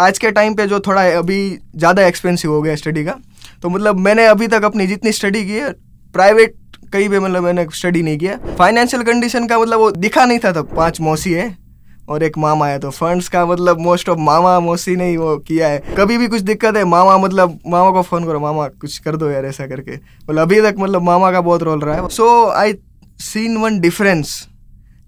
आज के टाइम पे जो थोड़ा अभी ज़्यादा एक्सपेंसिव हो गया स्टडी का तो मतलब मैंने अभी तक अपनी जितनी स्टडी की है प्राइवेट कहीं भी मतलब मैंने स्टडी नहीं किया फाइनेंशियल कंडीशन का मतलब वो दिखा नहीं था तब पाँच मौसी है और एक मामा है तो फंड्स का मतलब मोस्ट ऑफ मामा मौसी ने ही वो किया है कभी भी कुछ दिक्कत है मामा मतलब मामा को फ़ोन करो मामा कुछ कर दो यार ऐसा करके मतलब अभी तक मतलब मामा का बहुत रोल रहा है so I seen one difference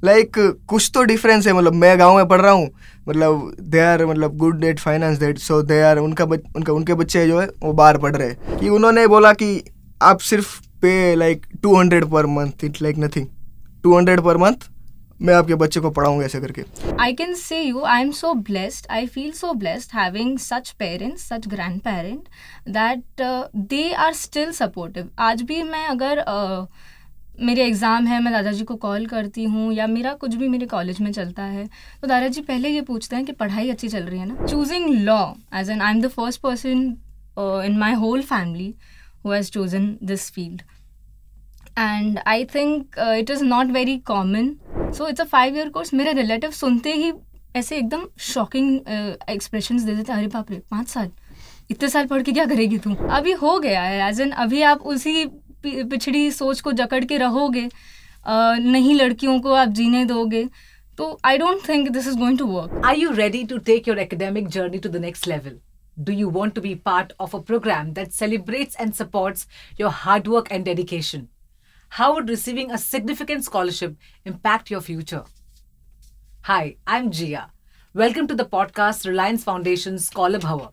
like कुछ तो डिफरेंस है मतलब मैं गांव में पढ़ रहा हूँ मतलब दे आर मतलब good at finance that so they are उनका उनका उनके बच्चे जो है वो बाहर पढ़ रहे हैं कि उन्होंने बोला कि आप सिर्फ pay like two hundred per month it like nothing two hundred per month मैं आपके बच्चे को पढ़ाऊंगा ऐसे करके I can say you I am so blessed I feel so blessed having such parents such grand parent that they are still supportive आज भी मैं अगर uh, मेरे एग्ज़ाम है मैं दादाजी को कॉल करती हूँ या मेरा कुछ भी मेरे कॉलेज में चलता है तो दादाजी पहले ये पूछते हैं कि पढ़ाई अच्छी चल रही है ना choosing law as an I am the first person in my whole family who has chosen this field and I think it is not very common so it's a five year course मेरे relative सुनते ही ऐसे एकदम shocking expression uh, दे देते अरे बाप रे पाँच साल इतने साल पढ़ के क्या करेगी तू अभी हो गया है एज एन अभी आप उसी पिछड़ी सोच को जकड़ के रहोगे नहीं लड़कियों को आप जीने दोगे तो I don't think this is going to work are you ready to take your academic journey to the next level do you want to be part of a program that celebrates and supports your hard work and dedication? How would receiving a significant scholarship impact your future? Hi, I'm Jia. Welcome to the podcast Reliance Foundation's Scholar Bhava.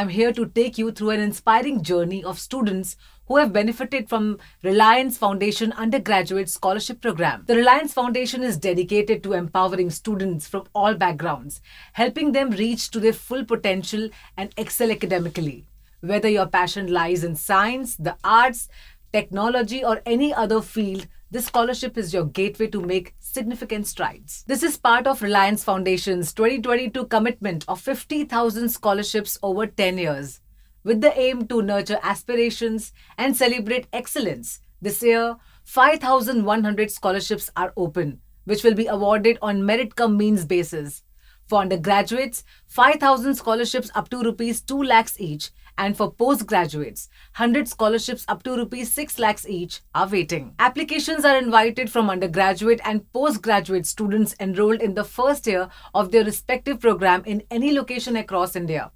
I'm here to take you through an inspiring journey of students who have benefited from Reliance Foundation undergraduate scholarship program. The Reliance Foundation is dedicated to empowering students from all backgrounds, helping them reach to their full potential and excel academically. Whether your passion lies in science, the arts, technology or any other field, this scholarship is your gateway to make significant strides. This is part of Reliance Foundation's 2022 commitment of 50,000 scholarships over 10 years with the aim to nurture aspirations and celebrate excellence. This year, 5,100 scholarships are open, which will be awarded on merit cum means basis. For undergraduates, 5,000 scholarships up to rupees 2 lakhs each, and for postgraduates, 100 scholarships up to rupees 6 lakhs each are waiting. Applications are invited from undergraduate and postgraduate students enrolled in the first year of their respective program in any location across India.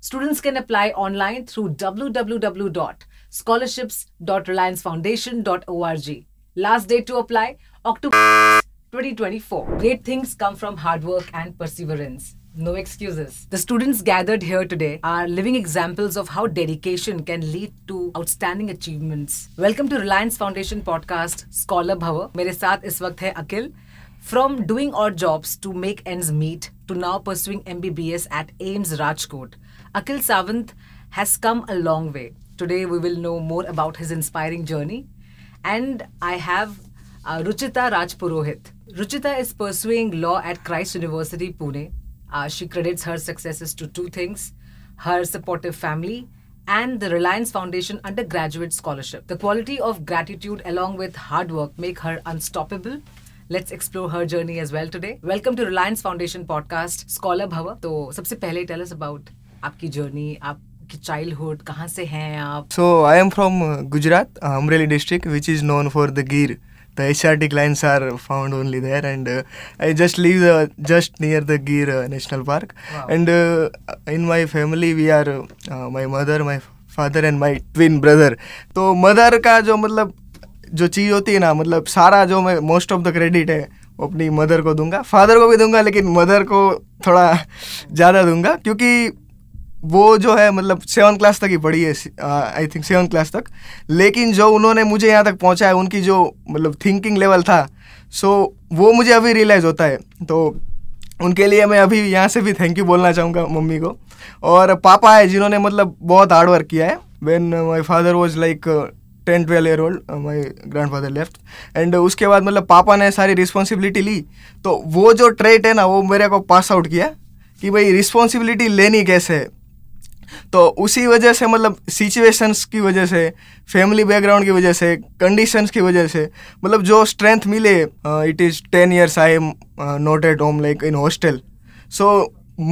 Students can apply online through www.scholarships.reliancefoundation.org. Last date to apply October 2024. Great things come from hard work and perseverance. No excuses. The students gathered here today are living examples of how dedication can lead to outstanding achievements. Welcome to Reliance Foundation podcast Scholar Bhava. मेरे साथ is वक्त from doing odd jobs to make ends meet to now pursuing MBBS at Ames Rajkot. Akil Savant has come a long way. Today, we will know more about his inspiring journey. And I have uh, Ruchita Rajpurohit. Ruchita is pursuing law at Christ University, Pune. Uh, she credits her successes to two things her supportive family and the Reliance Foundation undergraduate scholarship. The quality of gratitude along with hard work make her unstoppable. Let's explore her journey as well today. Welcome to Reliance Foundation podcast, Scholar Bhava. So, सबसे पहले tell us about आपकी journey आपकी childhood कहाँ से हैं आप so I am from Gujarat Amreli district which is known for the Gir the Asiatic lions are found only there and I just live just near the Gir national park and in my family we are my mother my father and my twin brother तो mother का जो मतलब जो चीज़ होती है ना मतलब सारा जो मैं मोस्ट ऑफ द क्रेडिट है वो अपनी मदर को दूंगा फादर को भी दूंगा लेकिन मदर को थोड़ा ज़्यादा दूंगा क्योंकि वो जो है मतलब सेवन क्लास तक ही पढ़ी है आई थिंक सेवन क्लास तक लेकिन जो उन्होंने मुझे यहाँ तक पहुँचा है उनकी जो मतलब थिंकिंग लेवल था सो वो मुझे अभी रियलाइज़ होता है तो उनके लिए मैं अभी यहाँ से भी थैंक यू बोलना चाहूँगा मम्मी को और पापा है जिन्होंने मतलब बहुत हार्ड वर्क किया है when my father was like ten twelve year old my grand father left and उसके बाद मतलब पापा ने सारी रिस्पॉन्सिबिलिटी ली तो वो जो ट्रेट है ना वो मेरे को पास आउट किया कि भाई रिस्पॉन्सिबिलिटी लेनी कैसे है तो उसी वजह से मतलब सिचुएशंस की वजह से फैमिली बैकग्राउंड की वजह से कंडीशंस की वजह से मतलब जो स्ट्रेंथ मिले it is ten years I am not at home like in hostel so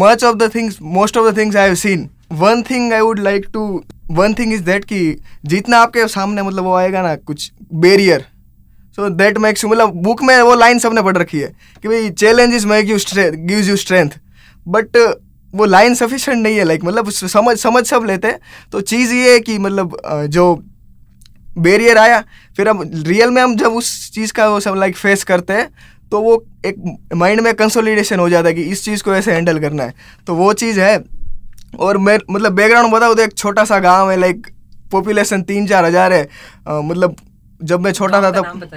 much of the things most of the things I have seen one thing I would like to one thing is that कि जितना आपके सामने मतलब वो आएगा ना कुछ barrier so that makes you मतलब बुक में वो लाइन सबने पढ़ रखी है कि भाई challenge is make you gives you strength but वो लाइन सफिशेंट नहीं है लाइक मतलब समझ समझ सब लेते हैं तो चीज़ ये है कि मतलब जो बैरियर आया फिर हम रियल में हम जब उस चीज़ का वो सब लाइक फेस करते हैं तो वो एक माइंड में कंसोलिडेशन हो जाता है कि इस चीज़ को ऐसे हैंडल करना है तो वो चीज़ है और मैं मतलब बैकग्राउंड बताऊँ तो एक छोटा सा गाँव है लाइक पॉपुलेशन तीन चार हज़ार है आ, मतलब जब मैं छोटा था तब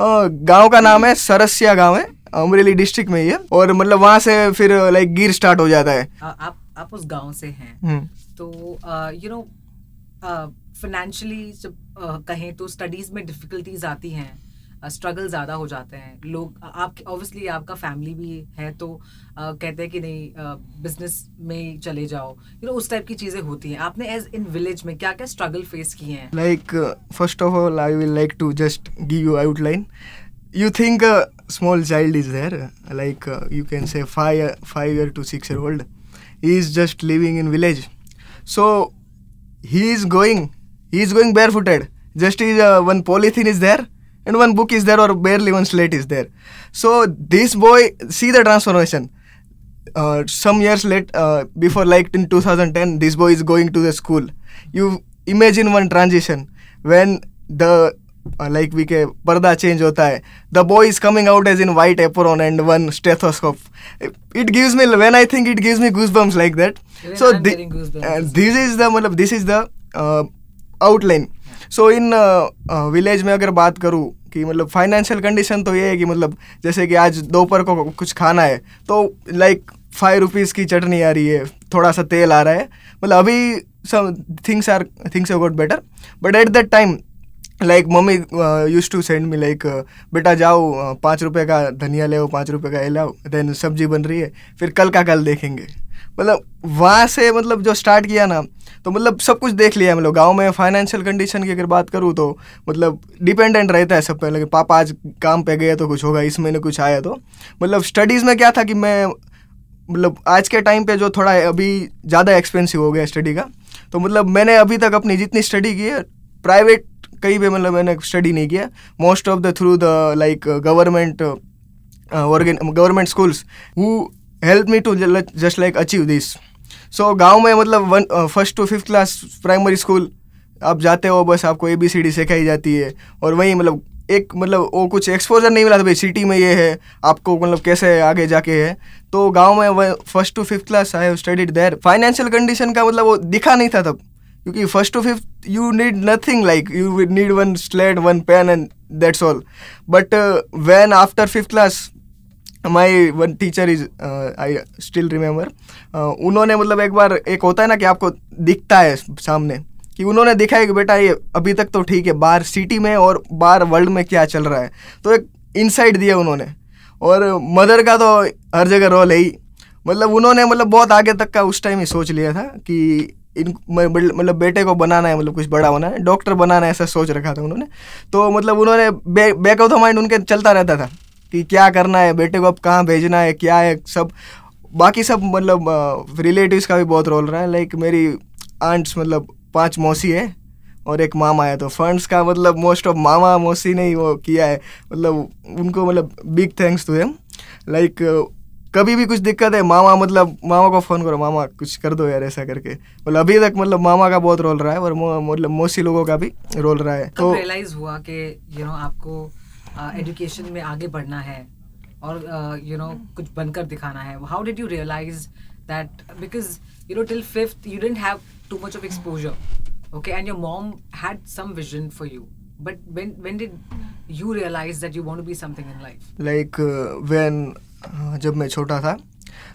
हाँ, गांव का नाम है सरसिया गांव है अमरेली डिस्ट्रिक्ट में है और मतलब वहाँ से फिर लाइक गिर स्टार्ट हो जाता है आ, आप आप उस गांव से हैं हम्म। तो यू नो फाइनेंशियली कहें तो स्टडीज में डिफिकल्टीज आती हैं स्ट्रगल ज़्यादा हो जाते हैं लोग आप ऑब्वियसली आपका फैमिली भी है तो आ, कहते हैं कि नहीं बिजनेस में चले जाओ यू नो उस टाइप की चीज़ें होती हैं आपने एज इन विलेज में क्या क्या स्ट्रगल फेस किए हैं like first of all I will like to just give you outline you think small child is there, like uh, you can say five five year to six year old, he is just living in village, so he is going he is going barefooted. Just is uh, one polythene is there and one book is there or barely one slate is there. So this boy see the transformation. Uh, some years late, uh, before like in 2010, this boy is going to the school. You imagine one transition when the like वी के पर्दा change होता है the boy is coming out as in white apron and one stethoscope it gives me when I think it gives me goose bumps like that so this is the मतलब this is the outline so in village में अगर बात करूँ कि मतलब financial condition तो ये है कि मतलब जैसे कि आज दोपहर को कुछ खाना है तो लाइक फाइव रुपीज़ की चटनी आ रही है थोड़ा सा तेल आ रहा है मतलब अभी some things are things about got better but at that time like mummy use to send me like बेटा जाओ uh, पाँच रुपये का धनिया ले आओ पाँच रुपये का लाओ देन सब्जी बन रही है फिर कल का कल देखेंगे मतलब वहाँ से मतलब जो स्टार्ट किया ना तो मतलब सब कुछ देख लिया मतलब गांव में फाइनेंशियल कंडीशन की अगर बात करूँ तो मतलब डिपेंडेंट रहता है सब पे लेकिन पापा आज काम पे गए तो कुछ होगा इस महीने कुछ आया तो मतलब स्टडीज़ में क्या था कि मैं मतलब आज के टाइम पे जो थोड़ा अभी ज़्यादा एक्सपेंसिव हो गया स्टडी का तो मतलब मैंने अभी तक अपनी जितनी स्टडी की है प्राइवेट कहीं पे मतलब मैंने स्टडी नहीं किया most of the through the like government organ government schools वो help me to just like achieve this so गाँव में मतलब one first to fifth class primary school आप जाते हो बस आपको ए बी सी डी सिखाई जाती है और वहीं मतलब एक मतलब वो कुछ एक्सपोजर नहीं मिला था भाई सिटी में ये है आपको मतलब कैसे आगे जाके है तो गांव में first to fifth class I have studied there financial condition का मतलब वो दिखा नहीं था तब क्योंकि first to fifth you need nothing like you need one slate one pen and that's all but when after fifth class my one teacher is I still remember उन्होंने मतलब एक बार एक होता है ना कि आपको दिखता है सामने कि उन्होंने देखा है कि बेटा ये अभी तक तो ठीक है बाहर सिटी में और बाहर वर्ल्ड में क्या चल रहा है तो एक इनसाइट दिया उन्होंने और मदर का तो हर जगह रोल है ही मतलब उन्होंने मतलब बहुत आगे तक का उस टाइम ही सोच लिया था कि इन मतलब बेटे को बनाना है मतलब कुछ बड़ा होना है डॉक्टर बनाना है ऐसा सोच रखा था उन्होंने तो मतलब उन्होंने बे, बैक ऑफ द माइंड उनके चलता रहता था कि क्या करना है बेटे को अब कहाँ भेजना है क्या है सब बाकी सब मतलब रिलेटिव्स का भी बहुत रोल रहा है लाइक मेरी आंट्स मतलब पांच मौसी है और एक मामा है तो फंड्स का मतलब मोस्ट ऑफ मामा मौसी ने ही वो किया है मतलब उनको मतलब big thanks to him like कभी भी कुछ दिक्कत है मामा मतलब मामा को फ़ोन करो मामा कुछ कर दो यार ऐसा करके मतलब अभी तक मतलब मामा का बहुत रोल रहा है और मतलब मोस्टली लोगों का भी रोल रहा है तो रियलाइज हुआ कि यू नो आपको एजुकेशन uh, में आगे बढ़ना है और यू uh, नो कुछ बनकर दिखाना है how did you realize that because you know till fifth you didn't have too much of exposure okay and your mom had some vision for you but when when did you realize that you want to be something in life like uh, when हाँ, जब मैं छोटा था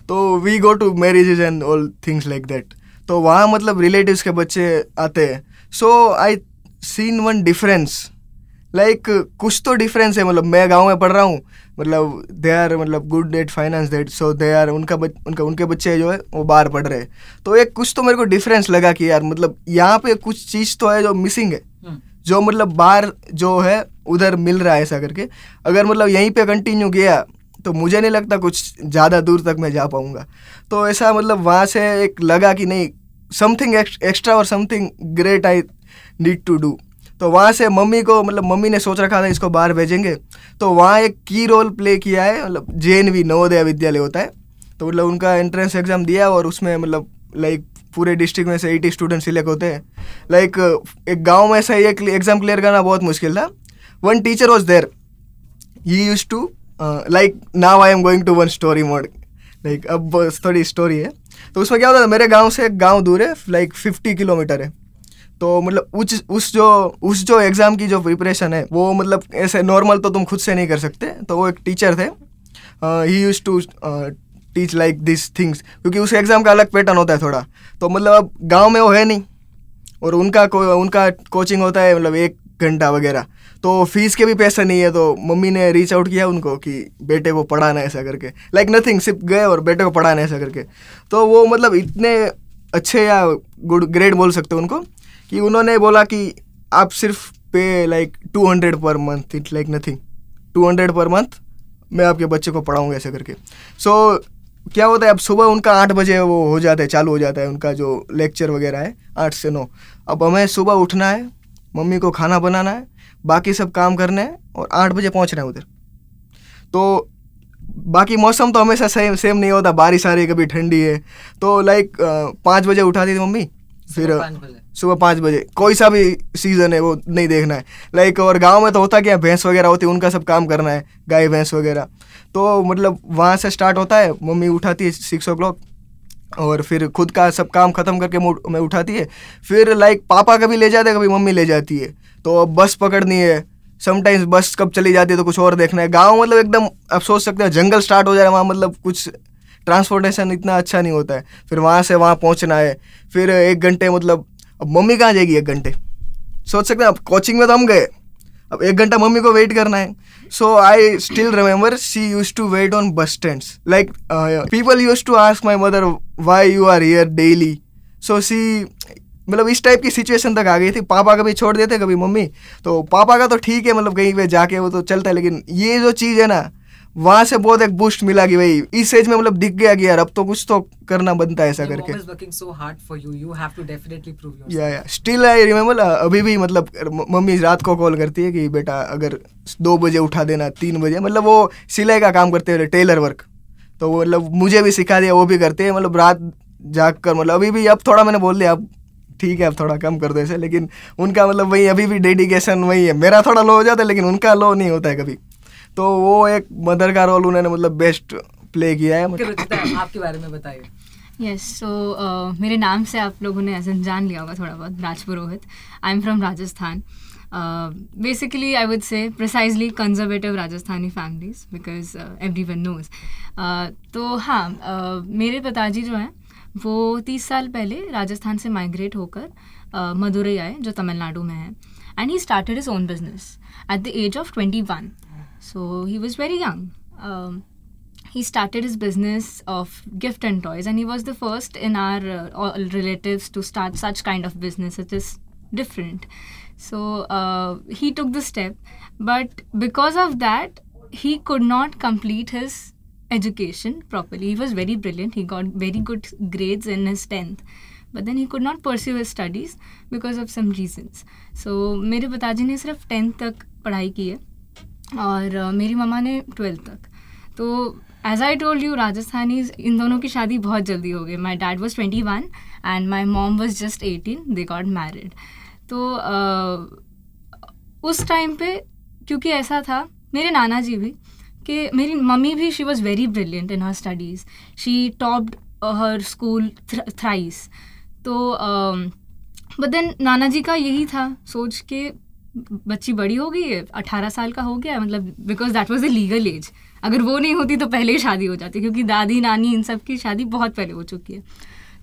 तो we go to marriages and all things like that तो वहाँ मतलब relatives के बच्चे आते हैं so I seen one difference like कुछ तो डिफरेंस है मतलब मैं गांव में पढ़ रहा हूँ मतलब दे आर मतलब good at finance that so they are उनका बच, उनका उनके बच्चे जो है वो बाहर पढ़ रहे हैं तो एक कुछ तो मेरे को डिफरेंस लगा कि यार मतलब यहाँ पे कुछ चीज़ तो है जो मिसिंग है हम्म। जो मतलब बाहर जो है उधर मिल रहा है ऐसा करके अगर मतलब यहीं पे कंटिन्यू किया तो मुझे नहीं लगता कुछ ज़्यादा दूर तक मैं जा पाऊँगा तो ऐसा मतलब वहाँ से एक लगा कि नहीं समथिंग एक्स्ट्रा और something great I need to do तो वहाँ से मम्मी को मतलब मम्मी ने सोच रखा था इसको बाहर भेजेंगे तो वहाँ एक की रोल प्ले किया है मतलब जे एन वी नवोदया विद्यालय होता है तो मतलब उनका एंट्रेंस एग्ज़ाम दिया और उसमें मतलब लाइक पूरे डिस्ट्रिक्ट में से एटी स्टूडेंट सिलेक्ट होते हैं लाइक एक गांव में से एक एग्ज़ाम क्लियर करना बहुत मुश्किल था one teacher was there he use to like now I am going to one story mode like अब थोड़ी स्टोरी है तो उसमें क्या होता था मेरे गांव से गांव दूर है लाइक फिफ्टी किलोमीटर है तो मतलब उस उस जो उस जो एग्ज़ाम की जो प्रिपरेशन है वो मतलब ऐसे नॉर्मल तो तुम खुद से नहीं कर सकते तो वो एक टीचर थे he use to teach like this things क्योंकि उस एग्ज़ाम का अलग पैटर्न होता है थोड़ा तो मतलब अब गाँव में वो है नहीं और उनका को, उनका कोचिंग होता है मतलब एक घंटा वगैरह तो फीस के भी पैसे नहीं है तो मम्मी ने रीच आउट किया उनको कि बेटे को पढ़ाना ऐसा करके लाइक like नथिंग सिर्फ गए और बेटे को पढ़ाना ऐसा करके तो वो मतलब इतने अच्छे या गुड ग्रेड बोल सकते उनको कि उन्होंने बोला कि आप सिर्फ pay like two hundred per month it like nothing two hundred per month मैं आपके बच्चे को पढ़ाऊँगा ऐसे करके सो so, क्या होता है अब सुबह उनका आठ बजे वो हो जाता है चालू हो जाता है उनका जो लेक्चर वगैरह है आठ से नौ अब हमें सुबह उठना है मम्मी को खाना बनाना है बाकी सब काम करना है और आठ बजे पहुँचना है उधर तो बाकी मौसम तो हमेशा सेम सेम नहीं होता बारिश आ रही है कभी ठंडी है तो लाइक पाँच बजे उठाती थी मम्मी फिर सुबह पाँच बजे कोई सा भी सीज़न है वो नहीं देखना है लाइक और गांव में तो होता क्या भैंस वगैरह होती है उनका सब काम करना है गाय भैंस वगैरह तो मतलब वहाँ से स्टार्ट होता है मम्मी उठाती है सिक्स ओ क्लॉक और फिर खुद का सब काम ख़त्म करके मैं उठाती है फिर लाइक पापा कभी ले जाते कभी मम्मी ले जाती है तो अब बस पकड़नी है समटाइम्स बस कब चली जाती है तो कुछ और देखना है गाँव मतलब एकदम आप सोच सकते हैं जंगल स्टार्ट हो जाए वहाँ मतलब कुछ ट्रांसपोर्टेशन इतना अच्छा नहीं होता है फिर वहाँ से वहाँ पहुँचना है फिर एक घंटे मतलब अब मम्मी कहाँ जाएगी एक घंटे सोच सकते हैं अब कोचिंग में तो हम गए अब एक घंटा मम्मी को वेट करना है so I still remember she use to wait on bus stand like people use to ask my mother why you are here daily so see मतलब इस टाइप की सिचुएशन तक आ गई थी पापा कभी छोड़ देते कभी मम्मी तो पापा का तो ठीक है मतलब कहीं पे जाके वो तो चलता है लेकिन ये जो चीज़ है ना वहाँ से बहुत एक बूस्ट मिला कि भाई इस एज में मतलब दिख गया कि यार अब तो कुछ तो करना बनता है ऐसा करके या या स्टिल आई रिमेम्बर अभी भी मतलब मम्मी रात को कॉल करती है कि बेटा अगर दो बजे उठा देना तीन बजे मतलब वो सिलाई का काम करते हैं टेलर वर्क तो वो मतलब मुझे भी सिखा दिया वो भी करते हैं मतलब रात जाग कर मतलब अभी भी अब थोड़ा मैंने बोल दिया अब ठीक है आप थोड़ा कम कर दो ऐसे लेकिन उनका मतलब वही अभी भी डेडिकेशन वही है मेरा थोड़ा लो हो जाता है लेकिन उनका लो नहीं होता है कभी तो वो एक मदर का रोल उन्होंने मतलब बेस्ट प्ले किया है आपके बारे में बताइए यस सो uh, मेरे नाम से आप लोगों ने ऐसा जान लिया होगा थोड़ा बहुत Rajpurohit I am from Rajasthan basically I would say precisely conservative Rajasthani families because everyone knows तो हाँ uh, मेरे पिताजी जो हैं वो तीस साल पहले राजस्थान से माइग्रेट होकर मदुरई आए जो तमिलनाडु में है and he started is own business at the age of twenty one so he was very young he started is business of gift and toys and he was the first in our relative to start such kind of business it is different so he took the step but because of that he could not complete his education properly. He was very brilliant. He got very good grades in his 10th. But then he could not pursue his studies because of some reasons so मेरे पिताजी ने सिर्फ tenth तक पढ़ाई की है और uh, मेरी मम्मा ने ट्वेल्थ तक तो as I told you Rajasthani इन दोनों की शादी बहुत जल्दी हो गई my dad was twenty one and my mom was just eighteen they got married तो uh, उस टाइम पे क्योंकि ऐसा था मेरे नाना जी भी कि मेरी मम्मी भी she was very brilliant in her studies she topped her school thrice तो बट um, देन नाना जी का यही था सोच के बच्ची बड़ी हो गई है अठारह साल का हो गया मतलब because that was a legal age अगर वो नहीं होती तो पहले ही शादी हो जाती क्योंकि दादी नानी इन सब की शादी बहुत पहले हो चुकी है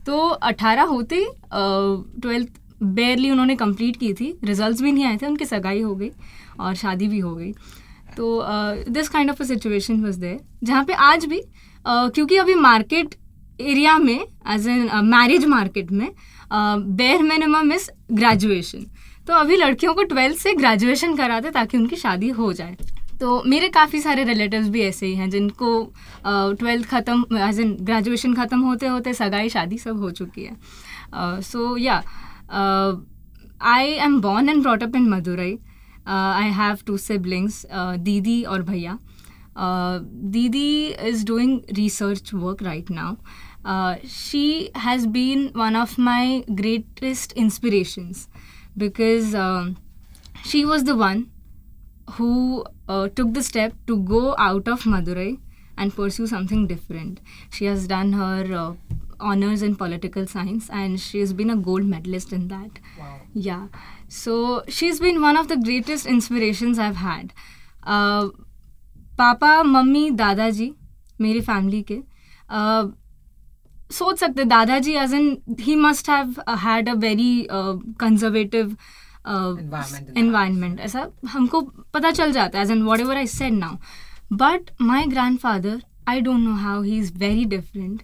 तो अठारह होते ही ट्वेल्थ बेयरली उन्होंने कंप्लीट की थी रिजल्ट्स भी नहीं आए थे उनकी सगाई हो गई और शादी भी हो गई तो this kind of a situation was there जहाँ पे आज भी uh, क्योंकि अभी मार्केट एरिया में एज एन मैरिज मार्केट में बेयर मिनिमम इज ग्रेजुएशन तो अभी लड़कियों को ट्वेल्थ से ग्रेजुएशन कराते ताकि उनकी शादी हो जाए तो मेरे काफ़ी सारे रिलेटिव्स भी ऐसे ही हैं जिनको ट्वेल्थ ख़त्म एज एन ग्रेजुएशन ख़त्म होते होते सगाई शादी सब हो चुकी है सो या I am born and brought up in Madurai Uh, I have two siblings, uh, Didi or Bhaiya. Uh, Didi is doing research work right now. she has been one of my greatest inspirations because she was the one who uh, took the step to go out of Madurai and pursue something different. She has done her uh, honors in political science and she has been a gold medalist in that. Wow. Yeah. So she is been one of the greatest I've I've had uh, पापा मम्मी दादाजी मेरी family के uh, सोच सकते दादाजी as an he must have had a very conservative environment ऐसा हमको पता चल जाता है as an whatever I said now but my grand grandfather I don't know how he is very different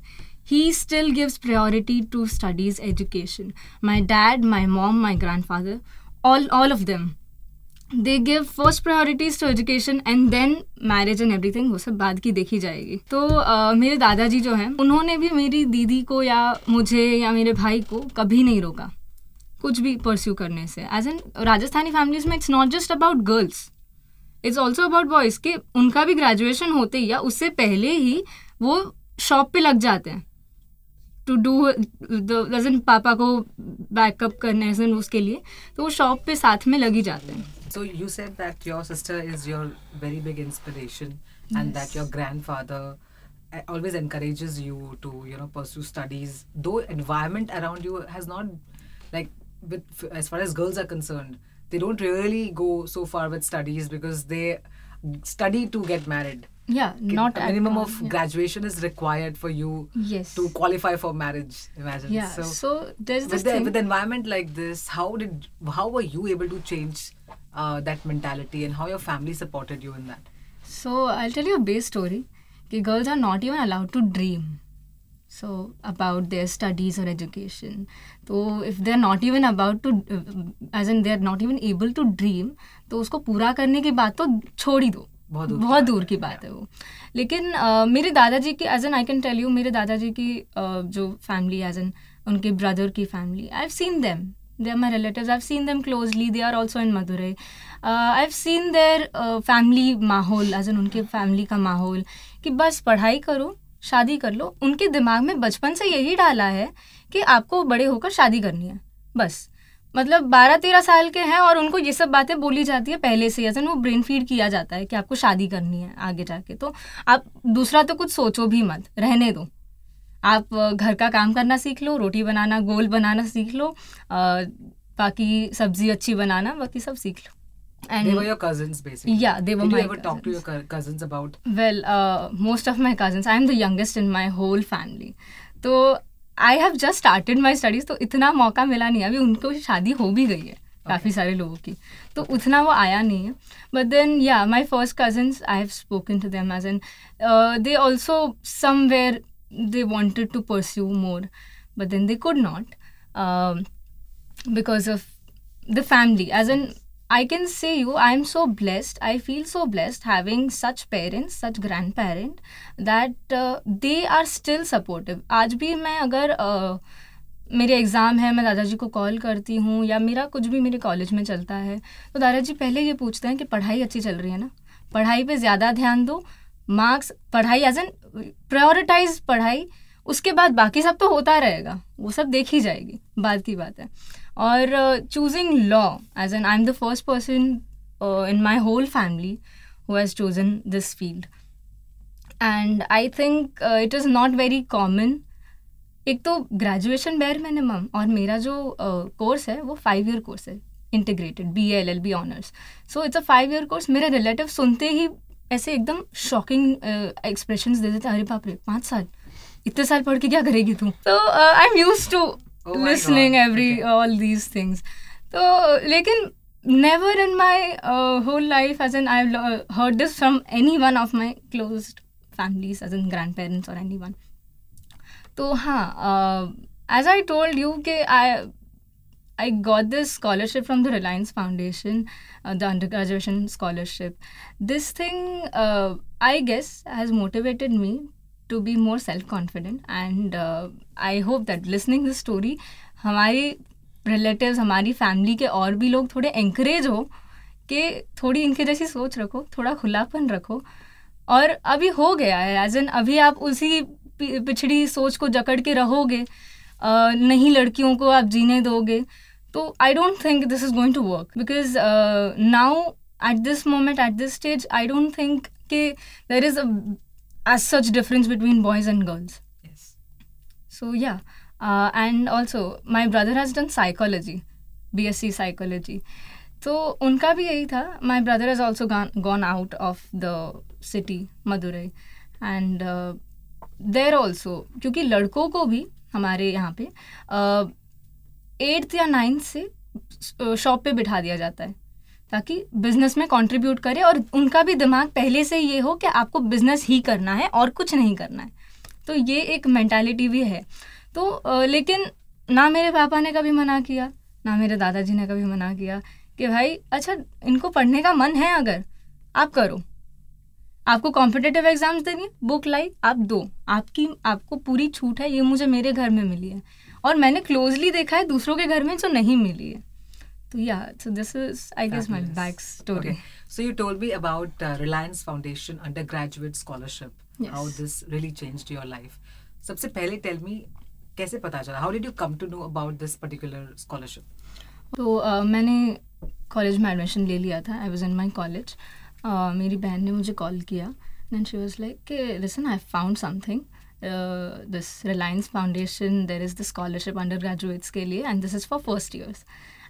he still gives priority to studies, education. My dad, my mom, my grandfather, all, all of them. They give first priorities to education and then marriage and everything वो सब बाद की देखी जाएगी तो uh, मेरे दादाजी जो हैं उन्होंने भी मेरी दीदी को या मुझे या मेरे भाई को कभी नहीं रोका कुछ भी परस्यू करने से एज एन राजस्थानी फैमिलीज में it's not just about girls it's also about boys के उनका भी ग्रेजुएशन होते ही या उससे पहले ही वो शॉप पर लग जाते हैं टू डू दजन पापा को बैकअप करने हैं उसके लिए तो वो शॉप पे साथ में लग ही जाते हैं so you said that your sister is your very big inspiration and that your grandfather always encourages you to you know pursue studies though environment around you has not like with as far as girls are concern they don't really go so far with studies because they study to get married yeah not a minimum all, of yeah. graduation is required for you yes. to qualify for marriage imagine yeah so, so there's this with, thing. The, with the environment like this how did how were you able to change uh, that mentality and how your family supported you in that so i'll tell you a base story okay, girls are not even allowed to dream so about their studies or education so if they're not even about to uh, as in they're not even able to dream तो usko pura करने ki baat to छोड़ ही बहुत दूर बहुत दूर की बात है वो लेकिन मेरे दादाजी की as an I can tell you मेरे दादाजी की जो फैमिली एज एन उनके ब्रदर की family I have seen them they are my relative I have seen them closely they are also in Madurai I have seen their family माहौल as an उनके family का माहौल कि बस पढ़ाई करो शादी कर लो उनके दिमाग में बचपन से यही डाला है कि आपको बड़े होकर शादी करनी है बस मतलब बारह तेरह साल के हैं और उनको ये सब बातें बोली जाती है पहले से ऐसे वो ब्रेन फीड किया जाता है कि आपको शादी करनी है आगे जाके तो आप दूसरा तो कुछ सोचो भी मत रहने दो आप घर का काम करना सीख लो रोटी बनाना गोल बनाना सीख लो बाकी सब्जी अच्छी बनाना बाकी सब सीख लो and most of my cousin I am youngest in my whole family तो I have just started my studies तो इतना मौका मिला नहीं अभी उनको शादी हो भी गई है काफ़ी सारे लोगों की तो उतना वो आया नहीं है but then yeah my first cousins I have spoken to them as an they also somewhere they wanted to pursue more but then they could not because of the family as an I can say you I am so blessed I feel so blessed having such parents such grand parent that they are still supportive आज भी मैं अगर uh, मेरे exam है मैं दादाजी को call करती हूँ या मेरा कुछ भी मेरे कॉलेज में चलता है तो दादाजी पहले ये पूछते हैं कि पढ़ाई अच्छी चल रही है ना पढ़ाई पे ज़्यादा ध्यान दो मार्क्स पढ़ाई एज एन प्रायोरिटाइज पढ़ाई उसके बाद बाकी सब तो होता रहेगा वो सब देखी जाएगी बाद की बात है और choosing law as an I am the first person in my whole family who has chosen this field and I think it is not very common एक तो ग्रेजुएशन बेयर मिनिमम और मेरा जो कोर्स uh, है वो five year course है integrated B L L B honours so it's a five year course मेरे relative सुनते ही ऐसे एकदम शॉकिंग एक्सप्रेशन uh, दे देते अरे बाप रे पाँच साल इतने साल पढ़ के क्या करेगी तू तो I am use to Oh listening every okay. all these things So, लेकिन never in my uh, whole life as in i've uh, heard this from any one of my closed families as in grandparents or anyone so ha. uh, as i told you i i got this scholarship from the reliance foundation uh, the undergraduate scholarship this thing uh, i guess has motivated me to be more self confident and uh, i hope that listening this story हमारे relatives हमारी family के और भी लोग थोड़े encourage हो कि थोड़ी इनके जैसी सोच रखो थोड़ा खुलापन रखो और अभी हो गया है एज एन अभी आप उसी पिछड़ी सोच को जकड़ के रहोगे नहीं लड़कियों को आप जीने दोगे तो I don't think this is going to work because now at this moment at this stage I don't think कि there is a as such difference between boys and girls yes so yeah uh, and also my brother has done psychology bsc psychology तो उनका भी यही था my brother is also gone out of the city Madurai and there also क्योंकि लड़कों को भी हमारे यहाँ पे एट्थ uh, या नाइन्थ से शॉप पे बिठा दिया जाता है ताकि बिजनेस में कंट्रीब्यूट करे और उनका भी दिमाग पहले से ये हो कि आपको बिजनेस ही करना है और कुछ नहीं करना है तो ये एक मैंटालिटी भी है तो लेकिन ना मेरे पापा ने कभी मना किया ना मेरे दादाजी ने कभी मना किया कि भाई अच्छा इनको पढ़ने का मन है अगर आप करो आपको कॉम्पिटेटिव एग्जाम्स देनी बुक लाई आप दो आपकी आपको पूरी छूट है ये मुझे मेरे घर में मिली है और मैंने क्लोजली देखा है दूसरों के घर में जो नहीं मिली है So तो yeah, so this is, I guess, Fabulous. my back story. Okay. So you told me about uh, Reliance Foundation undergraduate scholarship. Yes. How this really changed your life. सबसे पहले टेल मी कैसे पता चला how did you come to know about this particular scholarship तो uh, मैंने college में admission ले लिया था I was in my college मेरी बहन ने मुझे कॉल किया एंड शी वॉज लाइक के listen I found something this Reliance Foundation there is the scholarship undergraduates के लिए and this is for first years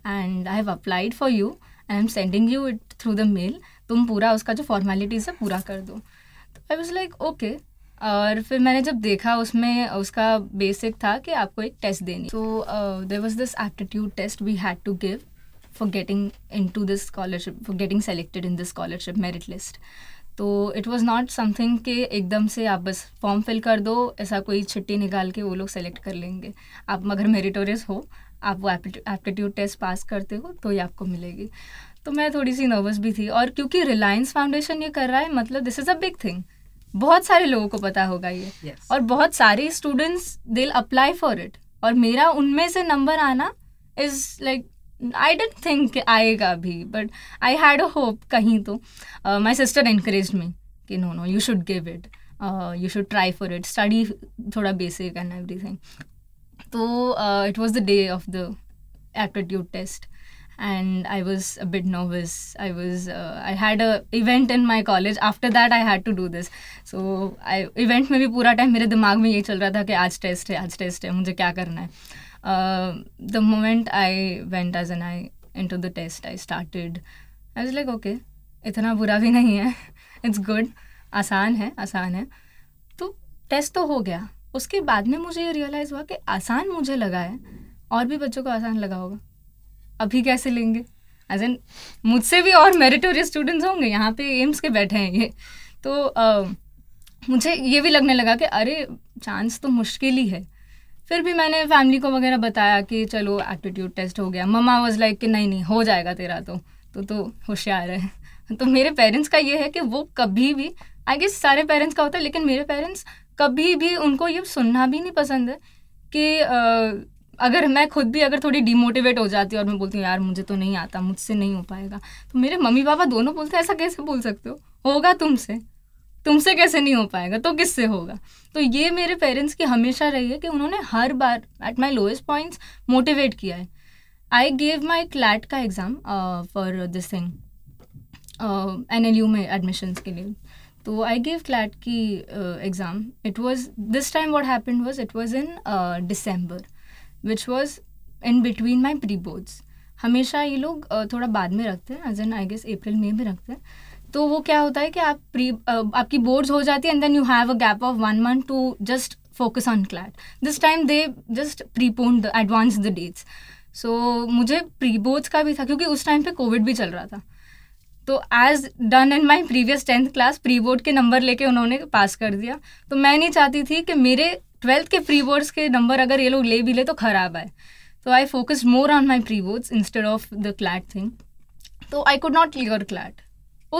and I have applied for you I am sending you it through the mail तुम पूरा उसका जो formalities है पूरा कर दो तो आई वॉज लाइक ओके और फिर मैंने जब देखा उसमें उसका बेसिक था कि आपको एक टेस्ट देनी so there was this aptitude test we had to give for getting into this scholarship for getting selected in this scholarship merit list तो इट वॉज़ नॉट समथिंग कि एकदम से आप बस फॉर्म फिल कर दो ऐसा कोई छिट्टी निकाल के वो लोग सेलेक्ट कर लेंगे आप मगर मेरिटोरियस हो आप वो एप्टीट्यूड टेस्ट पास करते हो तो ये आपको मिलेगी तो मैं थोड़ी सी नर्वस भी थी और क्योंकि रिलायंस फाउंडेशन ये कर रहा है मतलब this is a big thing बहुत सारे लोगों को पता होगा ये yes. और बहुत सारे स्टूडेंट्स दिल अप्लाई फॉर इट और मेरा उनमें से नंबर आना is like I don't think आएगा भी but I had a hope कहीं तो माई सिस्टर इनक्रेज मी कि no no you should give it you should try for it study थोड़ा बेसिक एंड थिंग तो it was the day of the aptitude test and I was a bit nervous I was I had a event in my college after that I had to do this so I event में भी पूरा time मेरे दिमाग में यही चल रहा था कि आज टेस्ट है आज टेस्ट है मुझे क्या करना है the moment I went as an I into the test I started I was like okay इतना बुरा भी नहीं है इट्स गुड आसान है आसान है तो टेस्ट तो हो गया उसके बाद में मुझे ये रियलाइज़ हुआ कि आसान मुझे लगा है और भी बच्चों को आसान लगा होगा अभी कैसे लेंगे एज एन मुझसे भी और मेरिटोरियस स्टूडेंट्स होंगे यहाँ पे एम्स के बैठे हैं ये तो आ, मुझे ये भी लगने लगा कि अरे चांस तो मुश्किल ही है फिर भी मैंने फैमिली को वगैरह बताया कि चलो एप्टीट्यूड टेस्ट हो गया ममा वॉज लाइक कि नहीं नहीं हो जाएगा तेरा तो तो तो होशियार है तो मेरे पेरेंट्स का ये है कि वो कभी भी आई गेस सारे पेरेंट्स का होता है लेकिन मेरे पेरेंट्स कभी भी उनको ये सुनना भी नहीं पसंद है कि आ, अगर मैं खुद भी अगर थोड़ी डिमोटिवेट हो जाती और मैं बोलती हूँ यार मुझे तो नहीं आता मुझसे नहीं हो पाएगा तो मेरे मम्मी पापा दोनों बोलते ऐसा कैसे बोल सकते हो होगा तुमसे तुमसे कैसे नहीं हो पाएगा तो किससे होगा तो ये मेरे पेरेंट्स की हमेशा रही है कि उन्होंने हर बार at my lowest points motivate किया है आई गेव माई क्लैट का exam for this thing N L U में एडमिशन्स के लिए तो आई गिव क्लैट की exam it was this time what happen was it was in December which was in between my pre boards हमेशा ये लोग uh, थोड़ा बाद में रखते हैं as an I guess April मई में रखते हैं तो वो क्या होता है कि आप प्री uh, आपकी बोर्ड्स हो जाती है and then you have a gap of one month to just focus on CLAT this time they just prepone the advance the dates so मुझे प्री बोर्ड्स का भी था क्योंकि उस टाइम पे कोविड भी चल रहा था तो as done in my previous tenth class pre board के नंबर लेके उन्होंने पास कर दिया तो मैं नहीं चाहती थी कि मेरे ट्वेल्थ के प्री बोर्ड्स के नंबर अगर ये लोग ले भी ले तो ख़राब आए तो I focus more on my pre boards instead of the CLAT thing तो I could not clear CLAT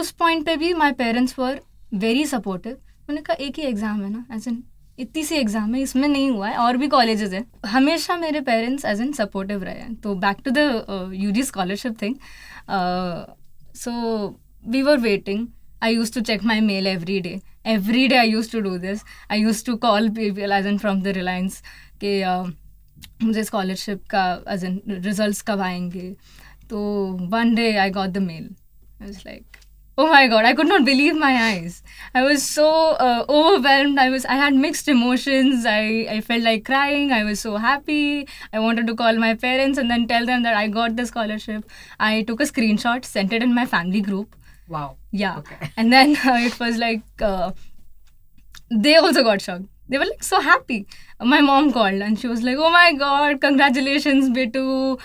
उस पॉइंट पे भी my parents were very supportive मैंने कहा एक ही एग्ज़ाम है ना एज एन इतनी सी एग्ज़ाम है इसमें नहीं हुआ है और भी कॉलेजेस हैं हमेशा मेरे पेरेंट्स एज एन सपोर्टिव रहे हैं तो back to the U G scholarship thing So we were waiting. I used to check my mail every day. Every day I used to do this. I used to call people as in from the Reliance के मुझे scholarship का as in results कब आएंगे तो one day I got the mail it's like oh my god i could not believe my eyes i was so uh, overwhelmed i was i had mixed emotions I, I felt like crying i was so happy i wanted to call my parents and then tell them that i got the scholarship i took a screenshot sent it in my family group wow yeah okay. and then uh, it was like uh, they also got shocked they were like so happy my mom called and she was like oh my god congratulations bitu